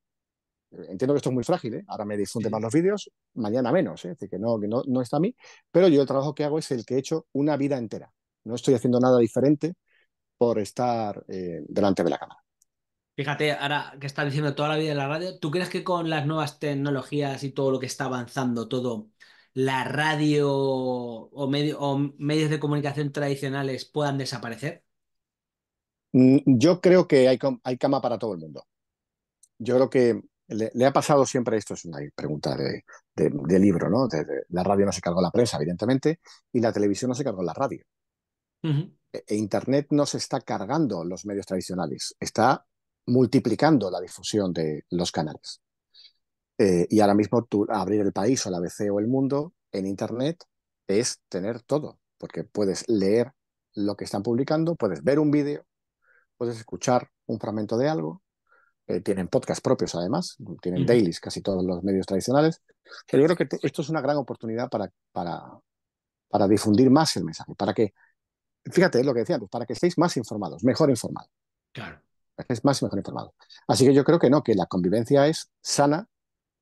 Speaker 2: Entiendo que esto es muy frágil, ¿eh? ahora me difunden más los vídeos, mañana menos, ¿eh? es decir, que, no, no, está a mí, pero yo el trabajo que hago es el que he hecho una vida entera. No estoy haciendo nada diferente por estar eh, delante de la cámara.
Speaker 1: Fíjate, ahora que estás diciendo toda la vida en la radio, ¿tú crees que con las nuevas tecnologías y todo lo que está avanzando, todo la radio o, o medios de comunicación tradicionales puedan desaparecer?
Speaker 2: Mm, yo creo que hay, hay cama para todo el mundo. Yo creo que le, ha pasado siempre, esto es una pregunta de, libro, ¿no? De, la radio no se cargó la prensa, evidentemente, y la televisión no se cargó la radio. E, e, Internet no se está cargando los medios tradicionales, está multiplicando la difusión de los canales. Eh, y ahora mismo tú, abrir el país o la ABC o el mundo en Internet es tener todo, porque puedes leer lo que están publicando, puedes ver un vídeo, puedes escuchar un fragmento de algo, eh, tienen podcast propios además, tienen dailies casi todos los medios tradicionales, pero yo creo que esto es una gran oportunidad para, para, para difundir más el mensaje, para que, fíjate lo que decía para que estéis más informados, mejor informados. Claro. Estéis más y mejor informado. Así que yo creo que no, que la convivencia es sana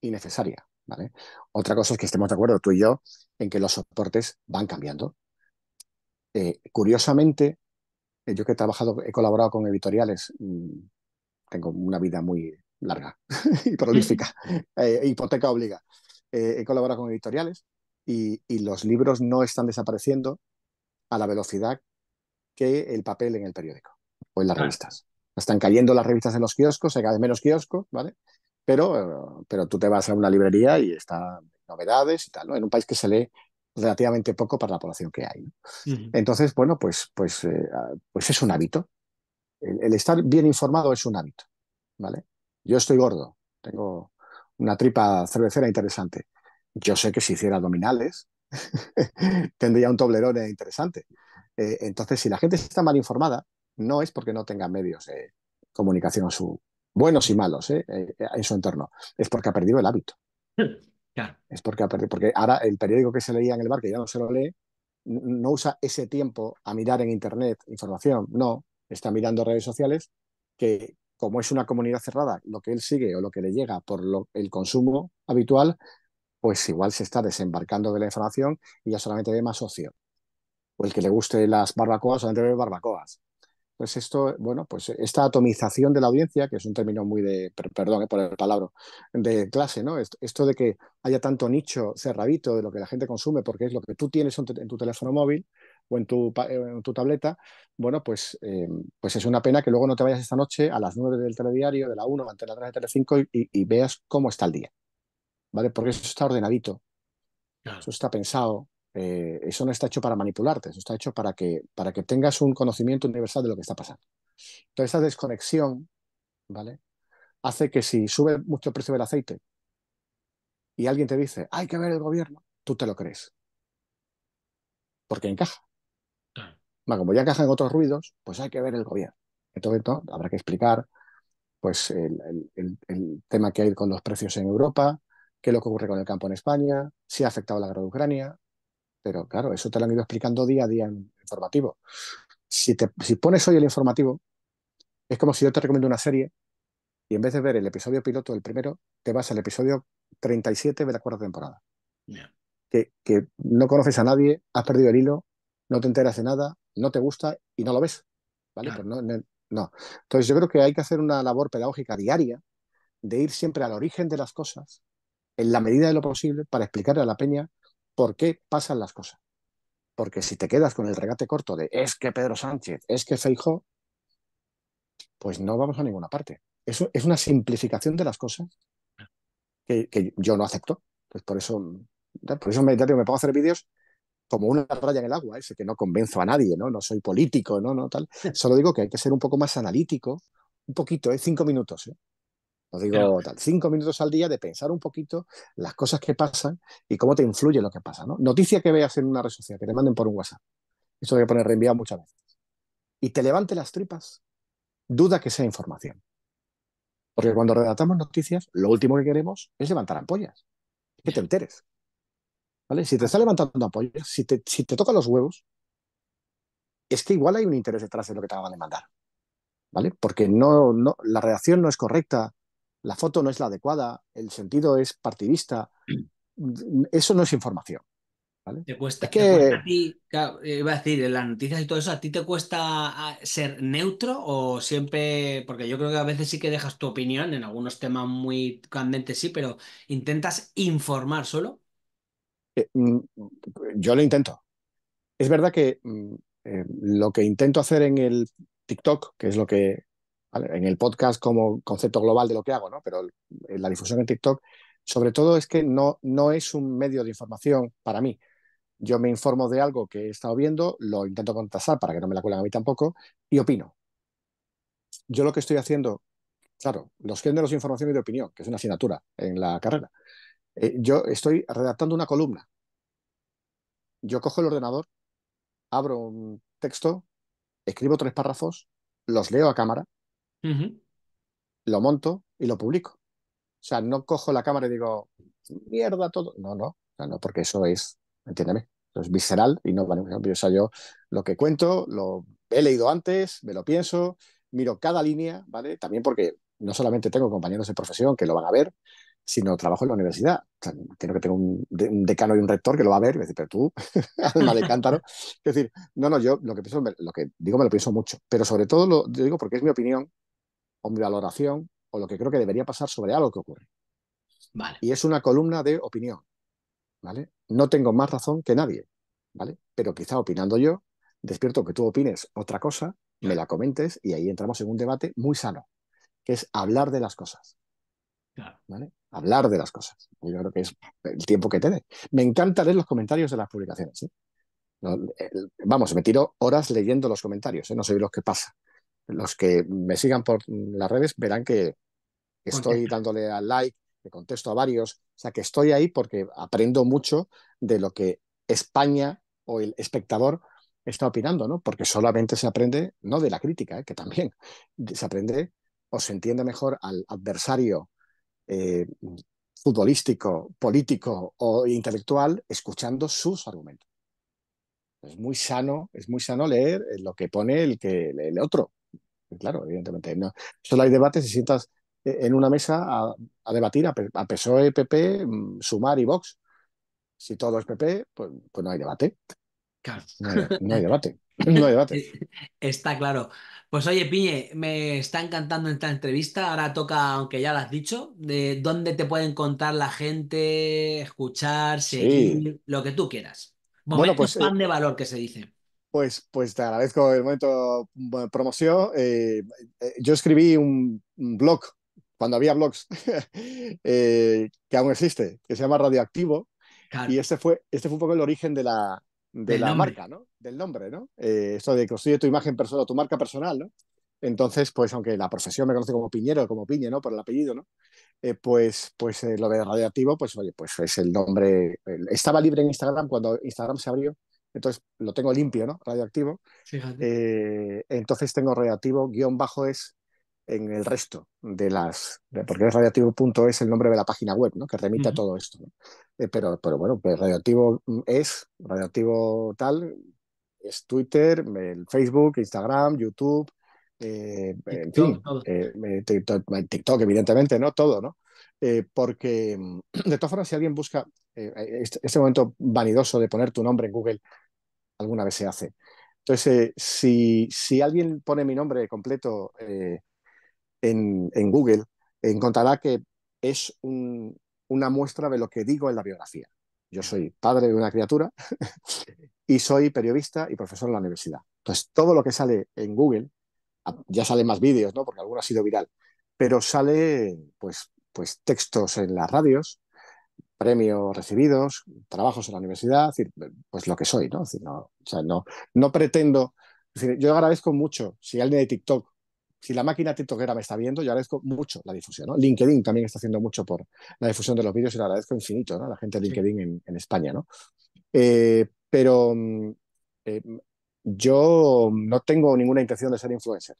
Speaker 2: y necesaria. ¿vale? Otra cosa es que estemos de acuerdo tú y yo en que los soportes van cambiando. Eh, curiosamente, eh, yo que he trabajado, he colaborado con editoriales mm, tengo una vida muy larga *laughs* y prolífica. *laughs* Eh, hipoteca obliga. Eh, he colaborado con editoriales y, los libros no están desapareciendo a la velocidad que el papel en el periódico o en las revistas. Están cayendo las revistas en los kioscos, hay cada vez menos kioscos, ¿vale? Pero, pero tú te vas a una librería y están novedades y tal, ¿no? En un país que se lee relativamente poco para la población que hay. Entonces, bueno, pues, pues, eh, ah, pues es un hábito, el, estar bien informado es un hábito, ¿vale? Yo estoy gordo, tengo una tripa cervecera interesante. Yo sé que si hiciera abdominales *laughs* tendría un toblerone interesante. Eh, entonces, si la gente está mal informada, no es porque no tenga medios de comunicación su, buenos y malos eh, eh, en su entorno, es porque ha perdido el hábito. Es porque ha perdido, porque ahora el periódico que se leía en el bar, que ya no se lo lee, no usa ese tiempo a mirar en internet información, no, está mirando redes sociales, que como es una comunidad cerrada, lo que él sigue o lo que le llega por el consumo habitual, pues igual se está desembarcando de la información y ya solamente ve más ocio. O el que le guste las barbacoas, solamente ve barbacoas. Pues esto, bueno, pues esta atomización de la audiencia, que es un término muy de, perdón eh, por el palabra, de clase, ¿no? Esto de que haya tanto nicho cerradito de lo que la gente consume porque es lo que tú tienes en tu teléfono móvil, eh, en tu, tableta, bueno, pues, eh, pues, es una pena que luego no te vayas esta noche a las 9 del telediario, de la 1, ante la 3 de y, y, veas cómo está el día, ¿vale? Porque eso está ordenadito, eso está pensado, eh, eso no está hecho para manipularte, eso está hecho para que, para que tengas un conocimiento universal de lo que está pasando. Entonces, esa desconexión, ¿vale? Hace que si sube mucho el precio del aceite y alguien te dice, hay que ver el gobierno, tú te lo crees. Porque encaja. Bueno, como ya encajan otros ruidos, pues hay que ver el gobierno. Entonces, habrá que explicar pues, el, tema que hay con los precios en Europa, qué es lo que ocurre con el campo en España, si ha afectado la guerra de Ucrania. Pero claro, eso te lo han ido explicando día a día en informativo. Si, si pones hoy el informativo, es como si yo te recomiendo una serie y en vez de ver el episodio piloto del primero, te vas al episodio 37 de la cuarta temporada. Que, que no conoces a nadie, has perdido el hilo, no te enteras de nada, no te gusta y no lo ves. ¿Vale? Pues no, Entonces yo creo que hay que hacer una labor pedagógica diaria de ir siempre al origen de las cosas, en la medida de lo posible, para explicarle a la peña por qué pasan las cosas. Porque si te quedas con el regate corto de es que Pedro Sánchez, es que Feijó, pues no vamos a ninguna parte. Eso es una simplificación de las cosas que, yo no acepto. Pues por eso, por eso me, me a hacer vídeos como una raya en el agua, ese que no convenzo a nadie, ¿no? No soy político, no, no, tal. *laughs* Solo digo que hay que ser un poco más analítico, un poquito, ¿eh? cinco minutos, ¿eh? No digo tal, cinco minutos al día de pensar un poquito las cosas que pasan y cómo te influye lo que pasa, ¿no? Noticia que veas en una red social, que te manden por un WhatsApp. Eso voy a poner reenviado muchas veces. Y te levante las tripas, duda que sea información. Porque cuando redactamos noticias, lo último que queremos es levantar ampollas, que te enteres. ¿vale? Si te está levantando apoyo si te, si te toca los huevos, es que igual hay un interés detrás de lo que te van a demandar, ¿vale? Porque no, no, la reacción no es correcta, la foto no es la adecuada, el sentido es partidista, *clears throat* eso no es información.
Speaker 1: ¿Vale? Te cuesta, a eh, iba a decir, en las noticias y todo eso, ¿a ti te cuesta ser neutro o siempre, porque yo creo que a veces sí que dejas tu opinión, en algunos temas muy candentes sí, pero intentas informar solo?
Speaker 2: Eh, mm, yo lo intento. Es verdad que mm, eh, lo que intento hacer en el TikTok, que es lo que en el podcast como concepto global de lo que hago, ¿no? Pero la difusión en TikTok, sobre todo es que no, no es un medio de información para mí. Yo me informo de algo que he estado viendo, lo intento contrastar para que no me la cuelen a mí tampoco y opino. Yo lo que estoy haciendo, claro, los géneros de información y de opinión, que es una asignatura en la carrera. Eh, yo estoy redactando una columna. Yo cojo el ordenador, abro un texto, escribo tres párrafos, los leo a cámara, lo monto y lo publico. O sea, no cojo la cámara y digo, mierda todo. No, no, no, porque eso es, entiéndeme, es visceral y no vale. O sea, yo lo que cuento, lo he leído antes, me lo pienso, miro cada línea, ¿vale? También porque no solamente tengo compañeros de profesión que lo van a ver, sino trabajo en la universidad. O tengo que tener un, decano y un rector que lo va a ver y me dice, pero tú, *laughs* alma de cántaro. Es decir, no, no, yo lo que, pienso, lo que digo me lo pienso mucho, pero sobre todo lo digo porque es mi opinión o mi valoración o lo que creo que debería pasar sobre algo que ocurre. Vale. Y es una columna de opinión, ¿vale? No tengo más razón que nadie, ¿vale? Pero quizá opinando yo, despierto que tú opines otra cosa, me la comentes y ahí entramos en un debate muy sano, que es hablar de las cosas. Claro. ¿Vale? hablar de las cosas. Yo creo que es el tiempo que te Me encanta leer los comentarios de las publicaciones. ¿eh? vamos, me tiro horas leyendo los comentarios, ¿eh? no sé lo que pasa. Los que me sigan por las redes verán que estoy dándole al like, le contesto a varios, o sea, que estoy ahí porque aprendo mucho de lo que España o el espectador está opinando, ¿no? Porque solamente se aprende, no de la crítica, ¿eh? que también se aprende o se entiende mejor al adversario eh, futbolístico, político o intelectual, escuchando sus argumentos. Es muy sano, es muy sano leer lo que pone el, que, el otro. Claro, evidentemente. Solo hay debates si sientas en una mesa a, debatir a, PSOE, PP, mm, Sumar y Vox. Si todo es PP, pues, pues, no hay debate. no hay debate. No hay *laughs* debate.
Speaker 1: Está claro. Pues oye, Piñe, me está encantando esta entrevista. Ahora toca, aunque ya lo has dicho, de dónde te pueden contar la gente, escuchar, seguir, lo que tú quieras. Momentos bueno, pues, eh, de valor que se dice.
Speaker 2: Pues, pues te agradezco el momento de promoción. Eh, eh, yo escribí un, blog cuando había blogs, *laughs* que aún existe, que se llama Radioactivo. Y este fue, este fue un poco el origen de la, de la marca, ¿no? Del nombre, ¿no? Esto eh, eso de construye tu imagen personal, tu marca personal, ¿no? Entonces, pues aunque la profesión me conoce como Piñero, como Piñe, ¿no? Por el apellido, ¿no? Eh, pues pues eh, lo de radioactivo, pues oye, pues es el nombre. estaba libre en Instagram cuando Instagram se abrió, entonces lo tengo limpio, ¿no? Radioactivo. entonces tengo radioactivo, guión bajo es en el resto de las, porque es radioactivo.es es el nombre de la página web, ¿no? Que remite a todo esto. Eh, pero, pero bueno, pues radioactivo mm, es, radioactivo tal, es Twitter, el Facebook, Instagram, YouTube, eh, en fin, eh, TikTok, evidentemente, ¿no? Todo, ¿no? porque, mm, de todas formas, si alguien busca este, este, momento vanidoso de poner tu nombre en Google, alguna vez se hace. Entonces, si, si alguien pone mi nombre completo en, Google, encontrará que es una muestra de lo que digo en la biografía. Yo soy padre de una criatura *laughs* y soy periodista y profesor en la universidad. Entonces, todo lo que sale en Google, ya salen más vídeos, ¿no? Porque alguno ha sido viral, pero sale, pues, pues textos en las radios, premios recibidos, trabajos en la universidad, pues lo que soy, ¿no? o sea, no, no pretendo. yo agradezco mucho si alguien de TikTok si la máquina TikTokera me está viendo, yo agradezco mucho la difusión. LinkedIn también está haciendo mucho por la difusión de los vídeos y lo agradezco infinito a la gente de LinkedIn en, España. ¿no? Eh, pero eh, yo no tengo ninguna intención de ser influencer.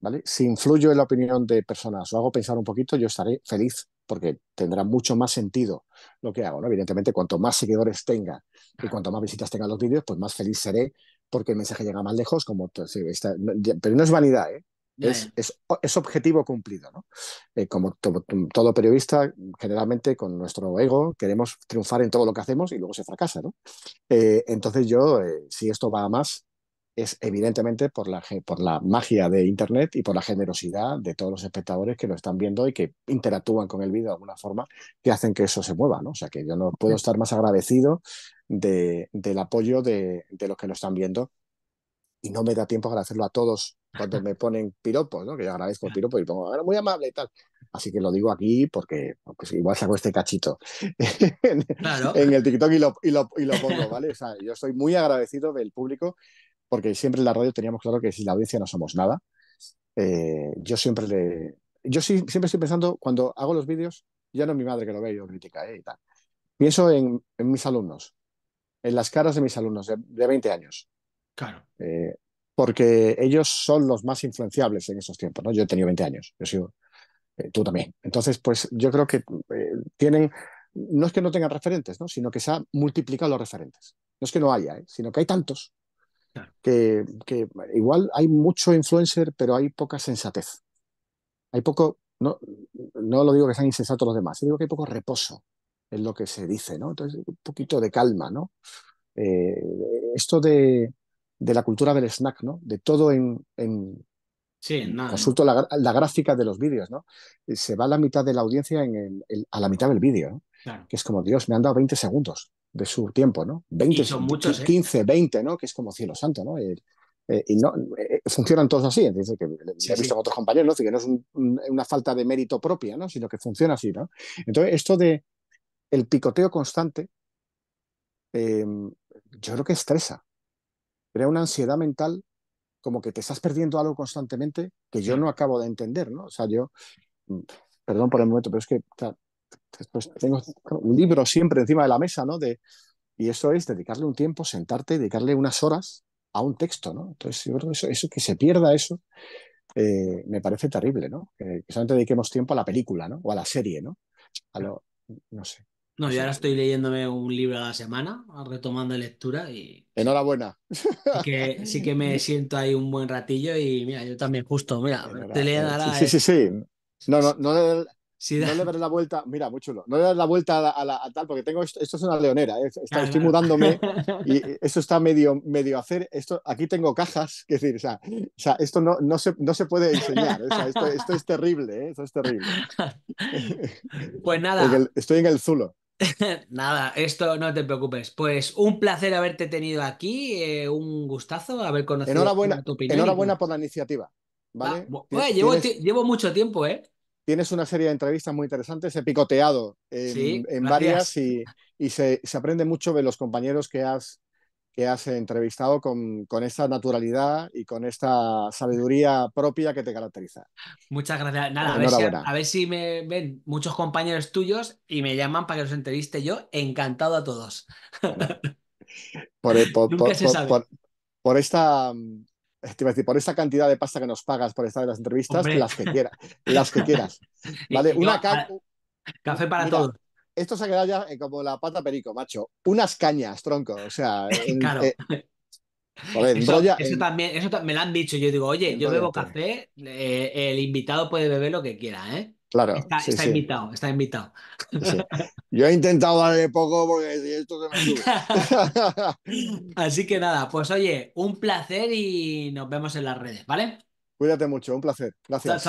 Speaker 2: ¿Vale? Si influyo en la opinión de personas o hago pensar un poquito, yo estaré feliz porque tendrá mucho más sentido lo que hago, Evidentemente, cuanto más seguidores tenga y cuanto más visitas tengan los vídeos, pues más feliz seré porque el mensaje llega más lejos, como pero no es vanidad, ¿eh? es, objetivo cumplido. ¿no? Eh, como todo periodista, generalmente con nuestro ego queremos triunfar en todo lo que hacemos y luego se fracasa. ¿no? Eh, entonces yo, eh, si esto va a más, es evidentemente por la, por la magia de Internet y por la generosidad de todos los espectadores que lo están viendo y que interactúan con el vídeo de alguna forma que hacen que eso se mueva. ¿no? O sea que yo no puedo estar más agradecido del apoyo de, los que nos están viendo. Y no me da tiempo para hacerlo a todos cuando me ponen piropos, ¿no? que yo agradezco el piropo y pongo, ah, muy amable y tal. Así que lo digo aquí porque igual saco este cachito *laughs* en, el TikTok y lo, y, lo, y lo pongo, ¿vale? O sea, yo estoy muy agradecido del público porque siempre en la radio teníamos claro que sin la audiencia no somos nada. Eh, yo siempre le. Yo sí, siempre estoy pensando, cuando hago los vídeos, ya no es mi madre que lo ve y lo critica ¿eh? y tal. Pienso en, en, mis alumnos, en las caras de mis alumnos de, 20 años. Claro. Eh, porque ellos son los más influenciables en esos tiempos, ¿no? Yo he tenido 20 años, yo sigo, eh, tú también. Entonces, pues yo creo que eh, tienen, no es que no tengan referentes, ¿no? Sino que se han multiplicado los referentes. No es que no haya, sino que hay tantos. Que, igual hay mucho influencer, pero hay poca sensatez. Hay poco, no, no lo digo que sean insensatos los demás, digo que hay poco reposo es lo que se dice, ¿no? Entonces, un poquito de calma, ¿no? Eh, esto de, la cultura del snack, ¿no? De todo en... en nada. Consulto la, gráfica de los vídeos, ¿no? Eh, se va la mitad de la audiencia en a la mitad del vídeo, ¿no? Que es como, Dios, me han dado 20 segundos de su tiempo, ¿no? 20, son muchos, 15, ¿eh? 20, ¿no? Que es como cielo santo, ¿no? y no, funcionan todos así. Entonces, que he visto con otros compañeros, ¿no? que no es una falta de mérito propia, ¿no? sino que funciona así. ¿no? Entonces, esto de, el picoteo constante, em, yo creo que estresa, crea una ansiedad mental como que te estás perdiendo algo constantemente que yo no acabo de entender, ¿no? O sea, yo, mm, perdón por el momento, pero es que tengo un libro siempre encima de la mesa, ¿no? De, y eso es dedicarle un tiempo, sentarte, dedicarle unas horas a un texto, ¿no? Entonces, yo creo que eso, que se pierda eso, eh, me parece terrible, ¿no? Que, solamente dediquemos tiempo a la película, ¿no? O a la serie, ¿no? A lo, no sé.
Speaker 1: No, yo ahora estoy leyéndome un libro a la semana, retomando lectura y...
Speaker 2: Enhorabuena.
Speaker 1: sí que me *laughs* siento ahí un buen ratillo y mira, yo también justo, mira, te Sí, sí,
Speaker 2: sí. No, no, no, le, sí, la vuelta, mira, muy chulo, no le das la vuelta a, tal, porque tengo esto, esto es una leonera, ¿eh? estoy mudándome *laughs* y esto está medio, medio hacer, esto, aquí tengo cajas, que decir, o sea, esto no, no, se, no se puede enseñar, esto, es terrible, ¿eh? esto es terrible. *laughs* Pues nada. estoy en el zulo. *laughs*
Speaker 1: Nada, esto no te preocupes. Pues un placer haberte tenido aquí, eh, un gustazo haber
Speaker 2: conocido enhorabuena, tu opinión. Enhorabuena por la iniciativa. ¿vale? Eh, llevo, mucho tiempo, ¿eh? tienes una serie de entrevistas muy interesantes, he picoteado en, varias y, se, se, aprende mucho de los compañeros que has que has entrevistado con, con, esta naturalidad y con esta sabiduría propia que te caracteriza.
Speaker 1: Muchas gracias. Nada, a ver, si, me ven muchos compañeros tuyos y me llaman para que los entreviste yo. Encantado a todos.
Speaker 2: Por, esta mm, por esta cantidad de pasta que nos pagas por estar en las entrevistas, las que quieras, las *laughs* que quieras.
Speaker 1: ¿Vale? Una ah, café para todos
Speaker 2: esto se ha quedado ya como la pata perico, macho. Unas cañas, tronco. O sea, *laughs* claro.
Speaker 1: Eh, eso, también, me lo han dicho. Yo digo, oye, yo bebo café, eh, el invitado puede beber lo que quiera, ¿eh?
Speaker 2: Claro. Está, invitado,
Speaker 1: está invitado.
Speaker 2: Yo he intentado darle poco
Speaker 1: porque esto se me sube. *laughs* Así que nada, pues oye, un placer y nos vemos en las redes, ¿vale?
Speaker 2: Cuídate mucho, un placer.
Speaker 1: Gracias.